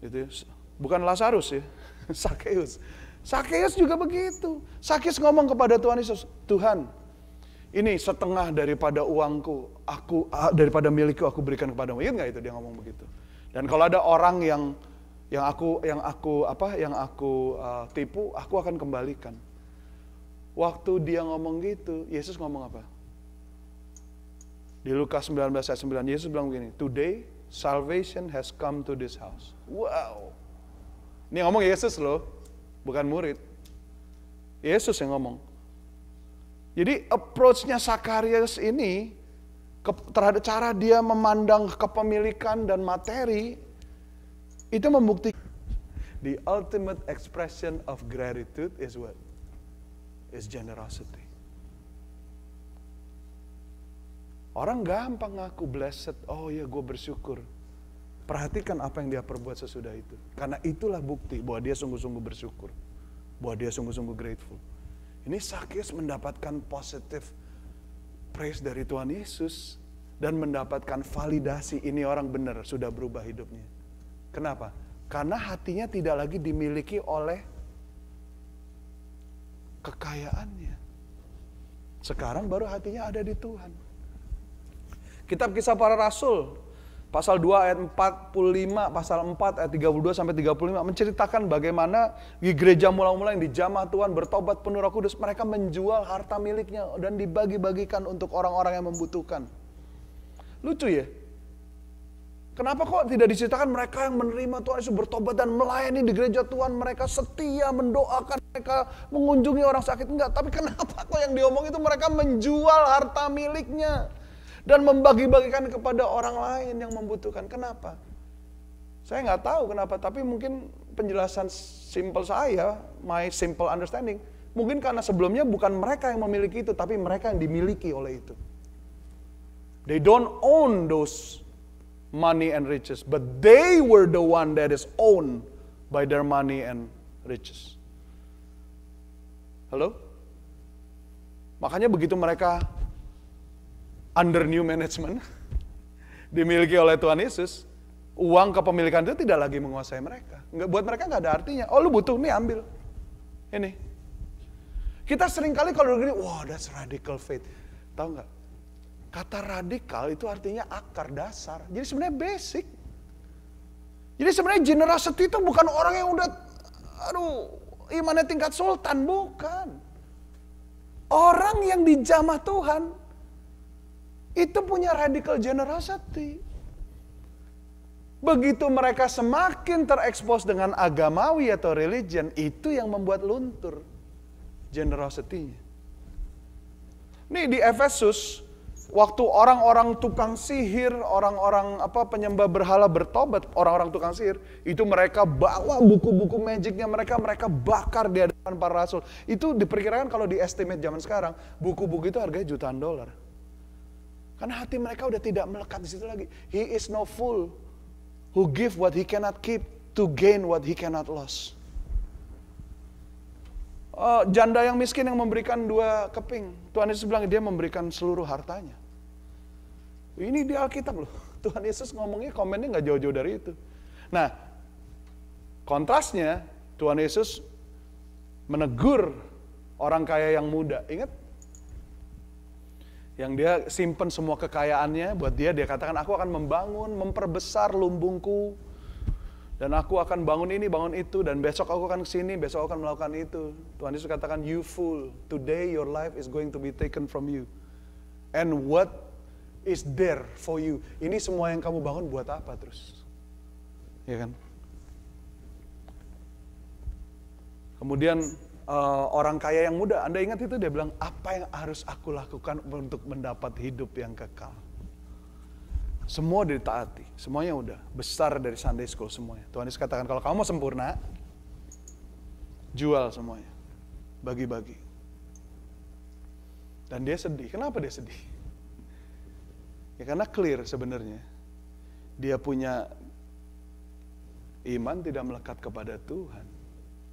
Itu ya. bukan Lazarus ya, Sakeus. Sakeus juga begitu. Sakeus ngomong kepada Tuhan Yesus, "Tuhan, ini setengah daripada uangku, aku daripada milikku aku berikan kepadamu." Ingat nggak itu dia ngomong begitu. Dan kalau ada orang yang yang aku yang aku apa yang aku uh, tipu, aku akan kembalikan. Waktu dia ngomong gitu, Yesus ngomong apa? Di Lukas 19 ayat 9, Yesus bilang begini, "Today Salvation has come to this house. Wow. Ini ngomong Yesus loh, bukan murid. Yesus yang ngomong. Jadi approach-nya Sakarius ini terhadap cara dia memandang kepemilikan dan materi itu membuktikan the ultimate expression of gratitude is what? Is generosity. Orang gampang ngaku blessed, oh ya gue bersyukur. Perhatikan apa yang dia perbuat sesudah itu. Karena itulah bukti bahwa dia sungguh-sungguh bersyukur. Bahwa dia sungguh-sungguh grateful. Ini Sakyus mendapatkan positif praise dari Tuhan Yesus. Dan mendapatkan validasi ini orang benar sudah berubah hidupnya. Kenapa? Karena hatinya tidak lagi dimiliki oleh kekayaannya. Sekarang baru hatinya ada di Tuhan. Kitab Kisah Para Rasul pasal 2 ayat 45, pasal 4 ayat 32 sampai 35 menceritakan bagaimana di gereja mula-mula yang dijamah Tuhan bertobat penuh Roh Kudus, mereka menjual harta miliknya dan dibagi-bagikan untuk orang-orang yang membutuhkan. Lucu ya? Kenapa kok tidak diceritakan mereka yang menerima Tuhan Yesus bertobat dan melayani di gereja Tuhan, mereka setia mendoakan, mereka mengunjungi orang sakit enggak, tapi kenapa kok yang diomong itu mereka menjual harta miliknya? dan membagi-bagikan kepada orang lain yang membutuhkan. Kenapa? Saya nggak tahu kenapa, tapi mungkin penjelasan simple saya, my simple understanding, mungkin karena sebelumnya bukan mereka yang memiliki itu, tapi mereka yang dimiliki oleh itu. They don't own those money and riches, but they were the one that is owned by their money and riches. Halo? Makanya begitu mereka under new management dimiliki oleh Tuhan Yesus, uang kepemilikan itu tidak lagi menguasai mereka. Nggak, buat mereka nggak ada artinya. Oh lu butuh, nih ambil. Ini. Kita seringkali kalau begini, wah wow, that's radical faith. Tahu nggak? Kata radikal itu artinya akar dasar. Jadi sebenarnya basic. Jadi sebenarnya generasi itu bukan orang yang udah, aduh, imannya tingkat sultan. Bukan. Orang yang dijamah Tuhan itu punya radical generosity. Begitu mereka semakin terekspos dengan agamawi atau religion, itu yang membuat luntur generosity-nya. Nih di Efesus, waktu orang-orang tukang sihir, orang-orang apa penyembah berhala bertobat, orang-orang tukang sihir, itu mereka bawa buku-buku magicnya mereka, mereka bakar di hadapan para rasul. Itu diperkirakan kalau di estimate zaman sekarang, buku-buku itu harganya jutaan dolar. Karena hati mereka udah tidak melekat di situ lagi. He is no fool who give what he cannot keep to gain what he cannot lose. Uh, janda yang miskin yang memberikan dua keping, Tuhan Yesus bilang dia memberikan seluruh hartanya. Ini di Alkitab loh. Tuhan Yesus ngomongnya komennya nggak jauh-jauh dari itu. Nah, kontrasnya Tuhan Yesus menegur orang kaya yang muda. Ingat yang dia simpen semua kekayaannya buat dia, dia katakan aku akan membangun, memperbesar lumbungku dan aku akan bangun ini, bangun itu dan besok aku akan kesini, besok aku akan melakukan itu. Tuhan Yesus katakan, you fool, today your life is going to be taken from you. And what is there for you? Ini semua yang kamu bangun buat apa terus? Ya kan? Kemudian uh, orang kaya yang muda. Anda ingat itu dia bilang, apa yang harus aku lakukan untuk mendapat hidup yang kekal? Semua ditaati, semuanya udah besar dari Sunday School semuanya. Tuhan Yesus katakan kalau kamu sempurna, jual semuanya, bagi-bagi. Dan dia sedih. Kenapa dia sedih? Ya karena clear sebenarnya. Dia punya iman tidak melekat kepada Tuhan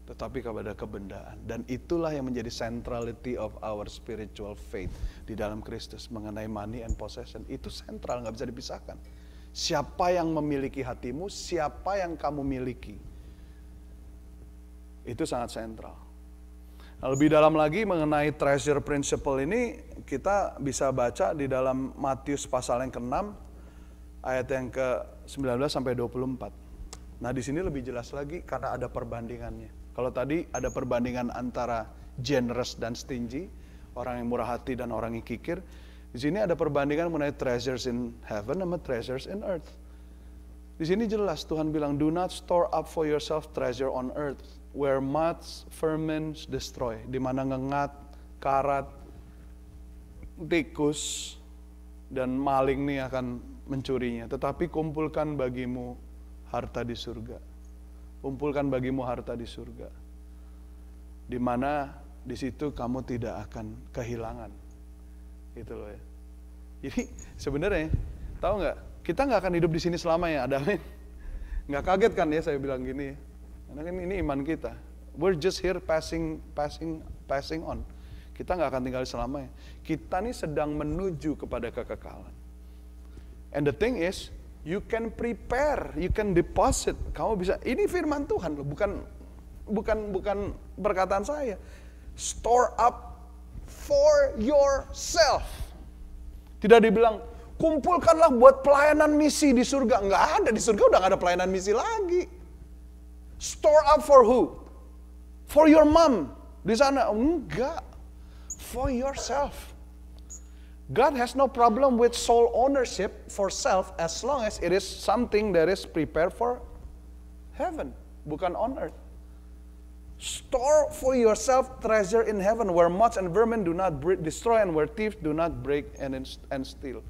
tetapi kepada kebendaan. Dan itulah yang menjadi centrality of our spiritual faith di dalam Kristus mengenai money and possession. Itu sentral, nggak bisa dipisahkan. Siapa yang memiliki hatimu, siapa yang kamu miliki. Itu sangat sentral. Nah, lebih dalam lagi mengenai treasure principle ini, kita bisa baca di dalam Matius pasal yang ke-6, ayat yang ke-19 sampai 24. Nah di sini lebih jelas lagi karena ada perbandingannya kalau tadi ada perbandingan antara generous dan stingy, orang yang murah hati dan orang yang kikir, di sini ada perbandingan mengenai treasures in heaven sama treasures in earth. Di sini jelas Tuhan bilang, do not store up for yourself treasure on earth, where moths, ferments destroy. Di mana ngengat, karat, tikus, dan maling nih akan mencurinya. Tetapi kumpulkan bagimu harta di surga kumpulkan bagimu harta di surga. Di mana di situ kamu tidak akan kehilangan. Gitu loh ya. Jadi sebenarnya tahu nggak? Kita nggak akan hidup di sini selamanya, ada amin. Nggak kaget kan ya saya bilang gini. Ya? Karena kan ini iman kita. We're just here passing passing passing on. Kita nggak akan tinggal selamanya. Kita nih sedang menuju kepada kekekalan. And the thing is, You can prepare, you can deposit. Kamu bisa ini firman Tuhan loh, bukan bukan bukan perkataan saya. Store up for yourself. Tidak dibilang kumpulkanlah buat pelayanan misi di surga. Enggak ada di surga udah gak ada pelayanan misi lagi. Store up for who? For your mom di sana. Enggak. For yourself. God has no problem with soul ownership for self as long as it is something that is prepared for heaven, bukan on earth. Store for yourself treasure in heaven where moths and vermin do not destroy and where thieves do not break and, and steal.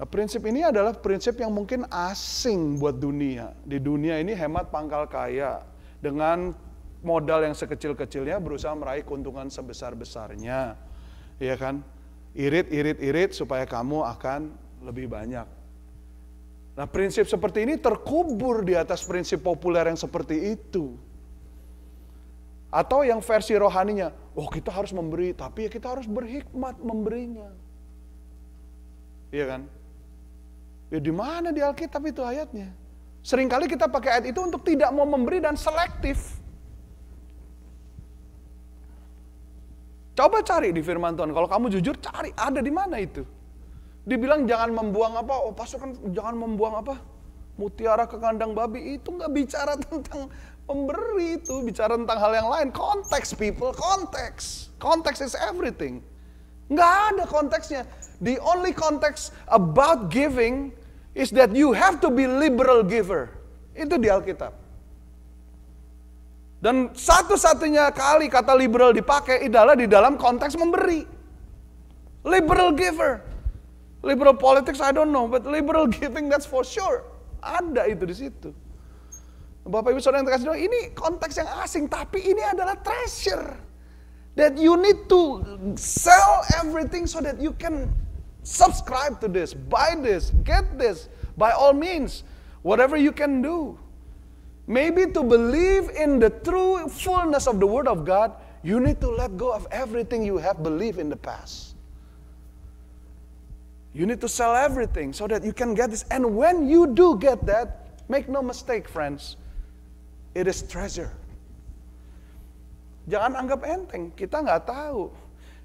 Nah, prinsip ini adalah prinsip yang mungkin asing buat dunia. Di dunia ini hemat pangkal kaya dengan modal yang sekecil-kecilnya berusaha meraih keuntungan sebesar-besarnya. Iya kan? Irit, irit, irit supaya kamu akan lebih banyak. Nah prinsip seperti ini terkubur di atas prinsip populer yang seperti itu. Atau yang versi rohaninya, oh kita harus memberi, tapi ya kita harus berhikmat memberinya. Iya kan? Ya di mana di Alkitab itu ayatnya? Seringkali kita pakai ayat itu untuk tidak mau memberi dan selektif. Coba cari di firman Tuhan. Kalau kamu jujur, cari ada di mana itu. Dibilang jangan membuang apa, oh pastor kan jangan membuang apa, mutiara ke kandang babi itu nggak bicara tentang pemberi itu, bicara tentang hal yang lain. Konteks people, konteks. Konteks is everything. Nggak ada konteksnya. The only context about giving is that you have to be liberal giver. Itu di Alkitab. Dan satu-satunya kali kata liberal dipakai adalah di dalam konteks memberi. Liberal giver. Liberal politics I don't know, but liberal giving that's for sure. Ada itu di situ. Bapak Ibu Saudara yang terkasih, ini konteks yang asing tapi ini adalah treasure that you need to sell everything so that you can subscribe to this, buy this, get this by all means, whatever you can do. Maybe to believe in the true fullness of the Word of God, you need to let go of everything you have believed in the past. You need to sell everything so that you can get this. And when you do get that, make no mistake, friends, it is treasure. Jangan anggap enteng, kita nggak tahu.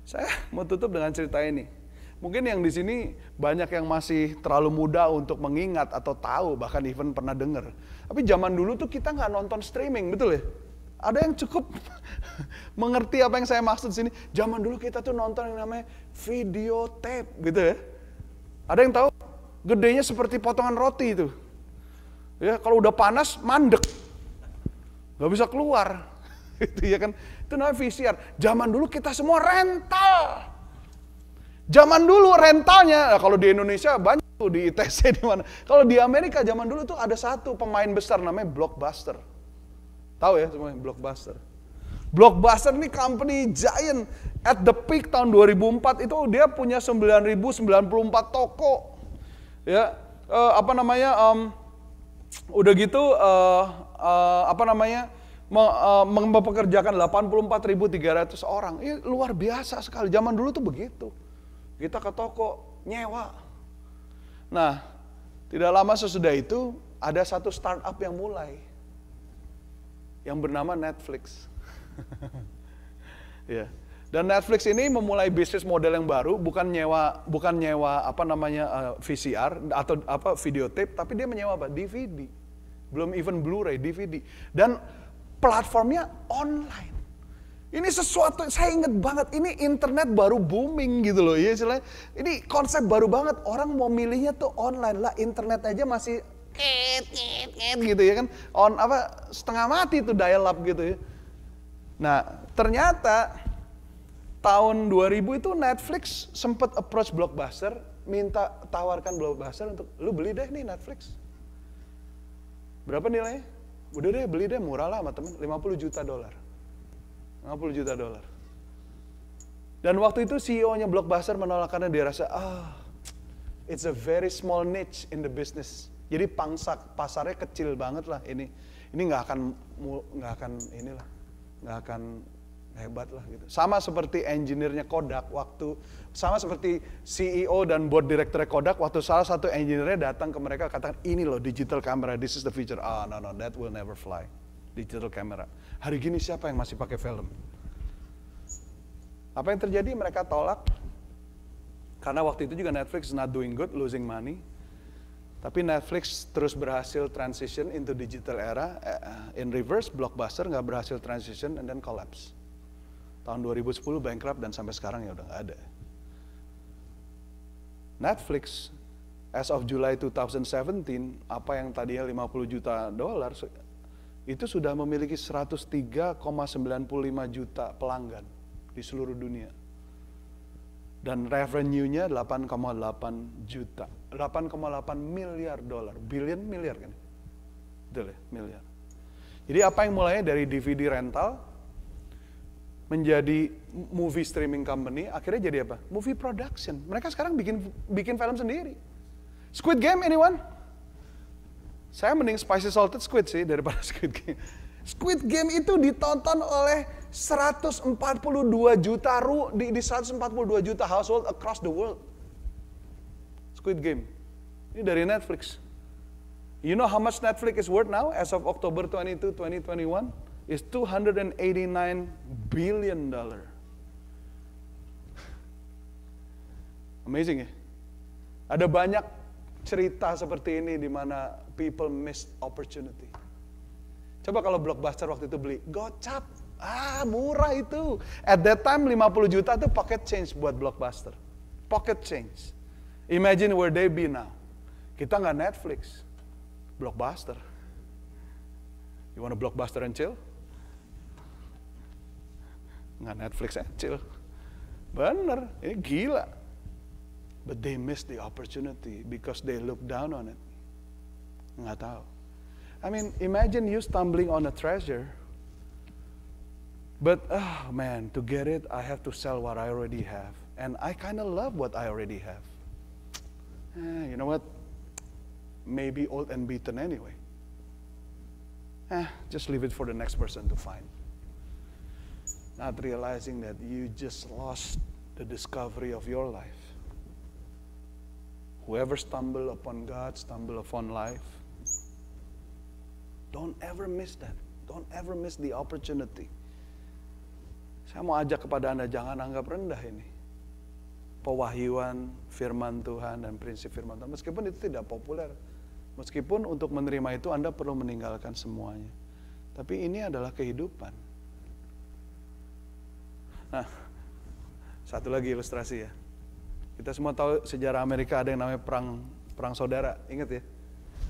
Saya mau tutup dengan cerita ini. Mungkin yang di sini banyak yang masih terlalu muda untuk mengingat atau tahu, bahkan even pernah dengar. Tapi zaman dulu tuh kita nggak nonton streaming, betul ya? Ada yang cukup mengerti apa yang saya maksud sini. Zaman dulu kita tuh nonton yang namanya video tape, gitu ya. Ada yang tahu? Gedenya seperti potongan roti itu. Ya, kalau udah panas mandek. nggak bisa keluar. Itu ya kan. Itu namanya VCR. Zaman dulu kita semua rental. Zaman dulu rentalnya, nah kalau di Indonesia banyak di ITC di mana. Kalau di Amerika zaman dulu tuh ada satu pemain besar namanya Blockbuster. Tahu ya semuanya Blockbuster. Blockbuster ini company giant at the peak tahun 2004 itu dia punya 9094 toko. Ya, uh, apa namanya? Um, udah gitu uh, uh, apa namanya? Me, uh, mempekerjakan 84.300 orang. Ini luar biasa sekali. Zaman dulu tuh begitu. Kita ke toko nyewa Nah, tidak lama sesudah itu ada satu startup yang mulai yang bernama Netflix. ya. Dan Netflix ini memulai bisnis model yang baru, bukan nyewa bukan nyewa apa namanya uh, eh, VCR atau apa videotape, tapi dia menyewa apa? DVD. Belum even Blu-ray, DVD. Dan platformnya online. Ini sesuatu, saya inget banget, ini internet baru booming gitu loh. Iya istilahnya. Ini konsep baru banget, orang mau milihnya tuh online lah. Internet aja masih ket, ket, ket gitu ya kan. On apa, setengah mati tuh dial up gitu ya. Nah, ternyata tahun 2000 itu Netflix sempat approach Blockbuster, minta tawarkan Blockbuster untuk, lu beli deh nih Netflix. Berapa nilainya? Udah deh beli deh, murah lah sama temen, 50 juta dolar. 50 juta dolar. Dan waktu itu CEO-nya Blockbuster menolak karena dia rasa, ah, it's a very small niche in the business. Jadi pangsa pasarnya kecil banget lah ini. Ini nggak akan nggak akan inilah nggak akan hebat lah gitu. Sama seperti engineer-nya Kodak waktu sama seperti CEO dan board director Kodak waktu salah satu engineer-nya datang ke mereka katakan ini loh digital camera this is the future. Ah oh, no no that will never fly. Digital camera. Hari gini siapa yang masih pakai film? Apa yang terjadi? Mereka tolak. Karena waktu itu juga Netflix not doing good, losing money. Tapi Netflix terus berhasil transition into digital era. Eh, in reverse, Blockbuster nggak berhasil transition and then collapse. Tahun 2010 bankrupt dan sampai sekarang ya udah nggak ada. Netflix as of July 2017 apa yang tadinya 50 juta dolar itu sudah memiliki 103,95 juta pelanggan di seluruh dunia. Dan revenue-nya 8,8 juta. 8,8 miliar dolar. Billion miliar kan? Betul ya, miliar. Jadi apa yang mulainya dari DVD rental menjadi movie streaming company, akhirnya jadi apa? Movie production. Mereka sekarang bikin bikin film sendiri. Squid Game anyone? Saya mending spicy salted squid sih daripada Squid Game. Squid Game itu ditonton oleh 142 juta ru di, di 142 juta household across the world. Squid Game. Ini dari Netflix. You know how much Netflix is worth now as of October 22, 2021? Is 289 billion dollar. Amazing ya? Ada banyak cerita seperti ini di mana people miss opportunity. Coba kalau Blockbuster waktu itu beli, gocap. Ah, murah itu. At that time 50 juta itu pocket change buat Blockbuster. Pocket change. Imagine where they be now. Kita nggak Netflix, Blockbuster. You wanna Blockbuster and chill? Nggak Netflix and chill. Bener, ini gila. But they miss the opportunity because they look down on it. I mean, imagine you stumbling on a treasure. But, oh man, to get it, I have to sell what I already have. And I kind of love what I already have. Eh, you know what? Maybe old and beaten anyway. Eh, just leave it for the next person to find. Not realizing that you just lost the discovery of your life. Whoever stumbled upon God, stumbled upon life. Don't ever miss that. Don't ever miss the opportunity. Saya mau ajak kepada Anda, jangan anggap rendah ini. Pewahyuan, firman Tuhan, dan prinsip firman Tuhan. Meskipun itu tidak populer. Meskipun untuk menerima itu Anda perlu meninggalkan semuanya. Tapi ini adalah kehidupan. Nah, satu lagi ilustrasi ya. Kita semua tahu sejarah Amerika ada yang namanya perang perang saudara, ingat ya?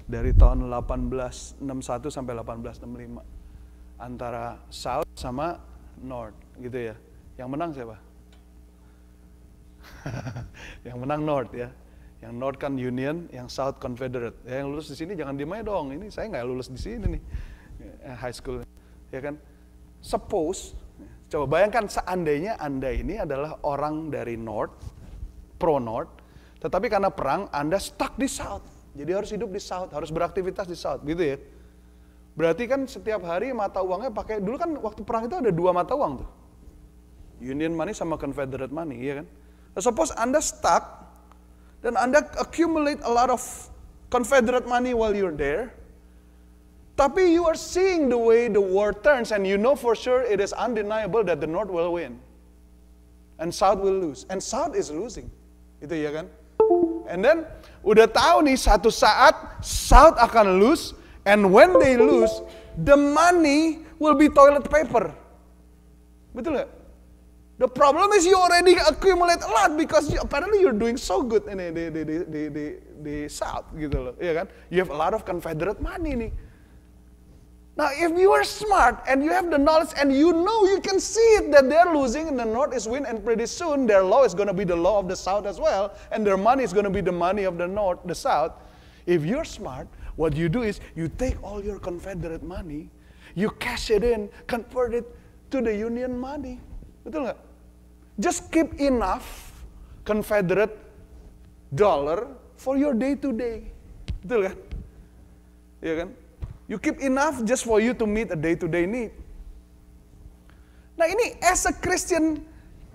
dari tahun 1861 sampai 1865 antara South sama North gitu ya. Yang menang siapa? yang menang North ya. Yang North kan Union, yang South Confederate. Ya, yang lulus di sini jangan diem dong. Ini saya nggak lulus di sini nih eh, high school ya kan. Suppose coba bayangkan seandainya anda ini adalah orang dari North, pro North, tetapi karena perang anda stuck di South jadi harus hidup di South, harus beraktivitas di South, gitu ya. Berarti kan setiap hari mata uangnya pakai, dulu kan waktu perang itu ada dua mata uang tuh. Union money sama Confederate money, iya kan? Nah, suppose Anda stuck, dan Anda accumulate a lot of Confederate money while you're there, tapi you are seeing the way the war turns and you know for sure it is undeniable that the North will win. And South will lose. And South is losing. Itu ya kan? And then Udah tahu nih satu saat South akan lose and when they lose the money will be toilet paper. Betul gak? The problem is you already accumulate a lot because you, apparently you're doing so good ini di di di di di, di South gitu loh, ya kan? You have a lot of Confederate money nih Now, if you are smart and you have the knowledge and you know you can see it that they're losing and the north is winning, and pretty soon their law is going to be the law of the south as well and their money is going to be the money of the north, the south. If you're smart, what you do is you take all your Confederate money, you cash it in, convert it to the Union money. Betul nggak? Just keep enough Confederate dollar for your day to day. Betul kan? Iya kan? You keep enough just for you to meet a day-to-day need. Now, ini as a Christian,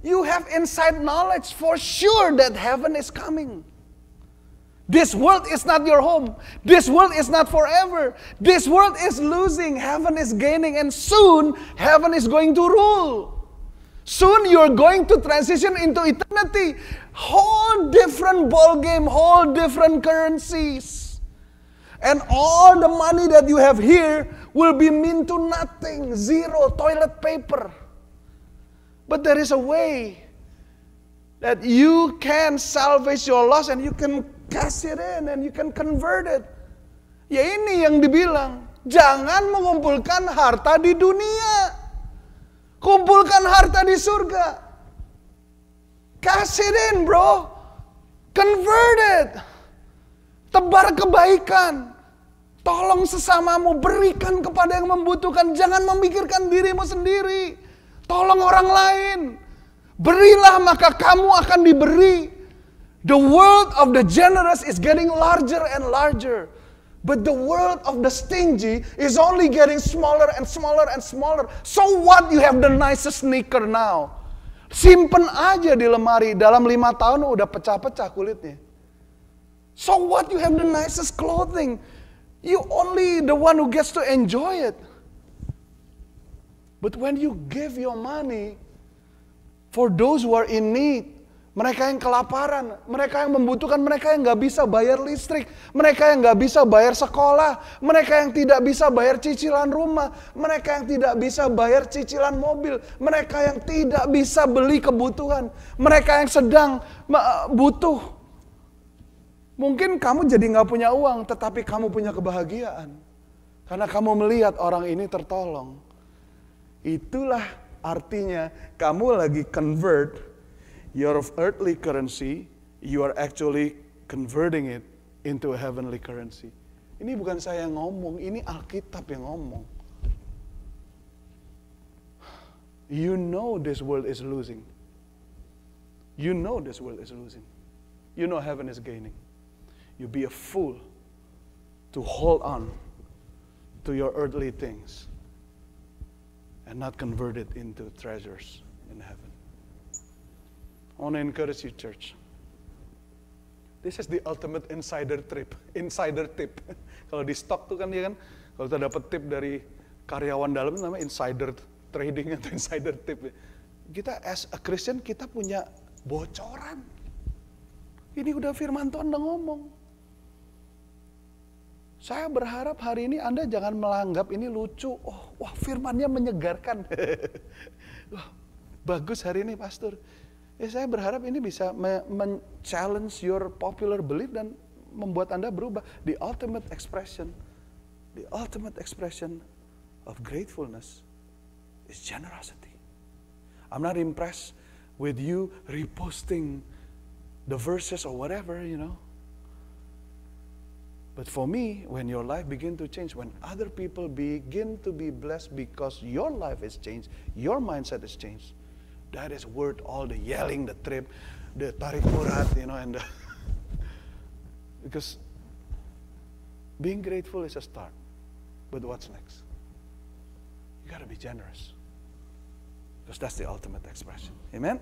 you have inside knowledge for sure that heaven is coming. This world is not your home. This world is not forever. This world is losing. Heaven is gaining. And soon, heaven is going to rule. Soon you're going to transition into eternity. Whole different ballgame, whole different currencies. And all the money that you have here will be mean to nothing, zero toilet paper. But there is a way that you can salvage your loss and you can cash it in and you can convert it. Ya ini yang dibilang, jangan mengumpulkan harta di dunia. Kumpulkan harta di surga. Cash it in bro. Convert it. Tebar kebaikan. Tolong sesamamu, berikan kepada yang membutuhkan. Jangan memikirkan dirimu sendiri. Tolong orang lain. Berilah maka kamu akan diberi. The world of the generous is getting larger and larger. But the world of the stingy is only getting smaller and smaller and smaller. So what you have the nicest sneaker now? Simpen aja di lemari. Dalam lima tahun udah pecah-pecah kulitnya. So what you have the nicest clothing? You only the one who gets to enjoy it. But when you give your money for those who are in need, mereka yang kelaparan, mereka yang membutuhkan, mereka yang nggak bisa bayar listrik, mereka yang nggak bisa bayar sekolah, mereka yang tidak bisa bayar cicilan rumah, mereka yang tidak bisa bayar cicilan mobil, mereka yang tidak bisa beli kebutuhan, mereka yang sedang butuh Mungkin kamu jadi nggak punya uang, tetapi kamu punya kebahagiaan. Karena kamu melihat orang ini tertolong. Itulah artinya kamu lagi convert your earthly currency, you are actually converting it into a heavenly currency. Ini bukan saya yang ngomong, ini Alkitab yang ngomong. You know this world is losing. You know this world is losing. You know heaven is gaining you'll be a fool to hold on to your earthly things and not convert it into treasures in heaven. I want to encourage you, church. This is the ultimate insider trip, insider tip. kalau di stock tuh kan dia ya kan, kalau kita dapat tip dari karyawan dalam namanya insider trading atau insider tip. Ya. Kita as a Christian kita punya bocoran. Ini udah firman Tuhan udah ngomong. Saya berharap hari ini Anda jangan melanggap ini lucu. Oh, wah firmannya menyegarkan. wah, bagus hari ini pastor. Ya, saya berharap ini bisa men-challenge your popular belief dan membuat Anda berubah. The ultimate expression, the ultimate expression of gratefulness is generosity. I'm not impressed with you reposting the verses or whatever, you know. But for me, when your life begins to change, when other people begin to be blessed because your life is changed, your mindset is changed, that is worth all the yelling, the trip, the tarik murat, you know, and the because being grateful is a start. But what's next? You got to be generous. Because that's the ultimate expression. Amen?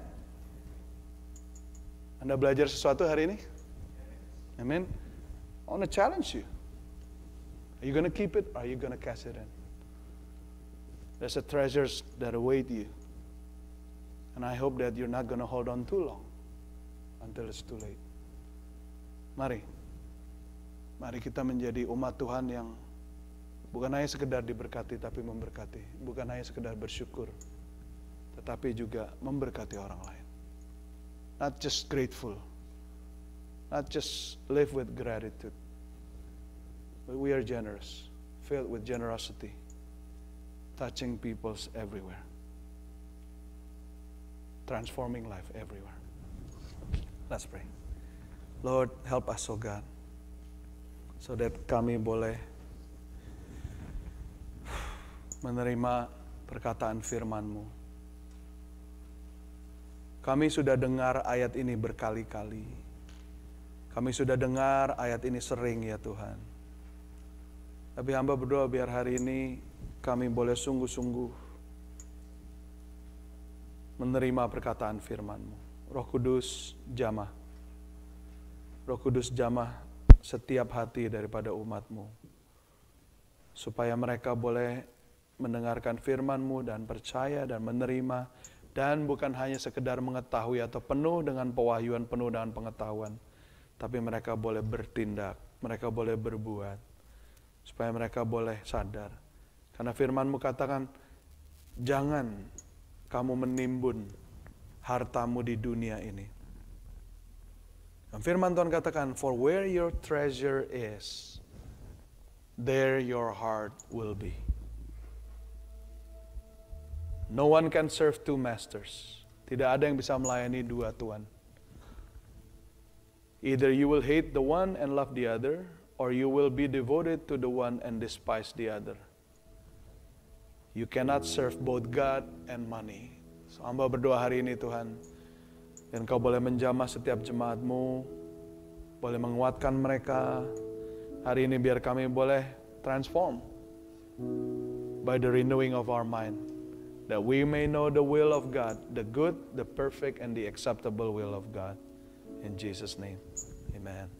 Anda belajar sesuatu hari ini? Amen? I want to challenge you. Are you going to keep it or are you going to cast it in? There's a treasures that await you. And I hope that you're not going to hold on too long until it's too late. Mari. Mari kita menjadi umat Tuhan yang bukan hanya sekedar diberkati tapi memberkati, bukan hanya sekedar bersyukur tetapi juga memberkati orang lain. Not just grateful, not just live with gratitude, But we are generous, filled with generosity, touching peoples everywhere, transforming life everywhere. Let's pray. Lord, help us, O God, so that kami boleh menerima perkataan firman-Mu. Kami sudah dengar ayat ini berkali-kali. Kami sudah dengar ayat ini sering ya Tuhan. Tapi hamba berdoa biar hari ini kami boleh sungguh-sungguh menerima perkataan firman-Mu. Roh Kudus jamah. Roh Kudus jamah setiap hati daripada umat-Mu. Supaya mereka boleh mendengarkan firman-Mu dan percaya dan menerima dan bukan hanya sekedar mengetahui atau penuh dengan pewahyuan, penuh dengan pengetahuan, tapi mereka boleh bertindak, mereka boleh berbuat supaya mereka boleh sadar. Karena firmanmu katakan, jangan kamu menimbun hartamu di dunia ini. Dan firman Tuhan katakan, for where your treasure is, there your heart will be. No one can serve two masters. Tidak ada yang bisa melayani dua Tuhan. Either you will hate the one and love the other, or you will be devoted to the one and despise the other. You cannot serve both God and money. So, hamba berdoa hari ini Tuhan, dan Kau boleh menjamah setiap jemaatmu, boleh menguatkan mereka. Hari ini biar kami boleh transform by the renewing of our mind, that we may know the will of God, the good, the perfect, and the acceptable will of God. In Jesus' name, amen.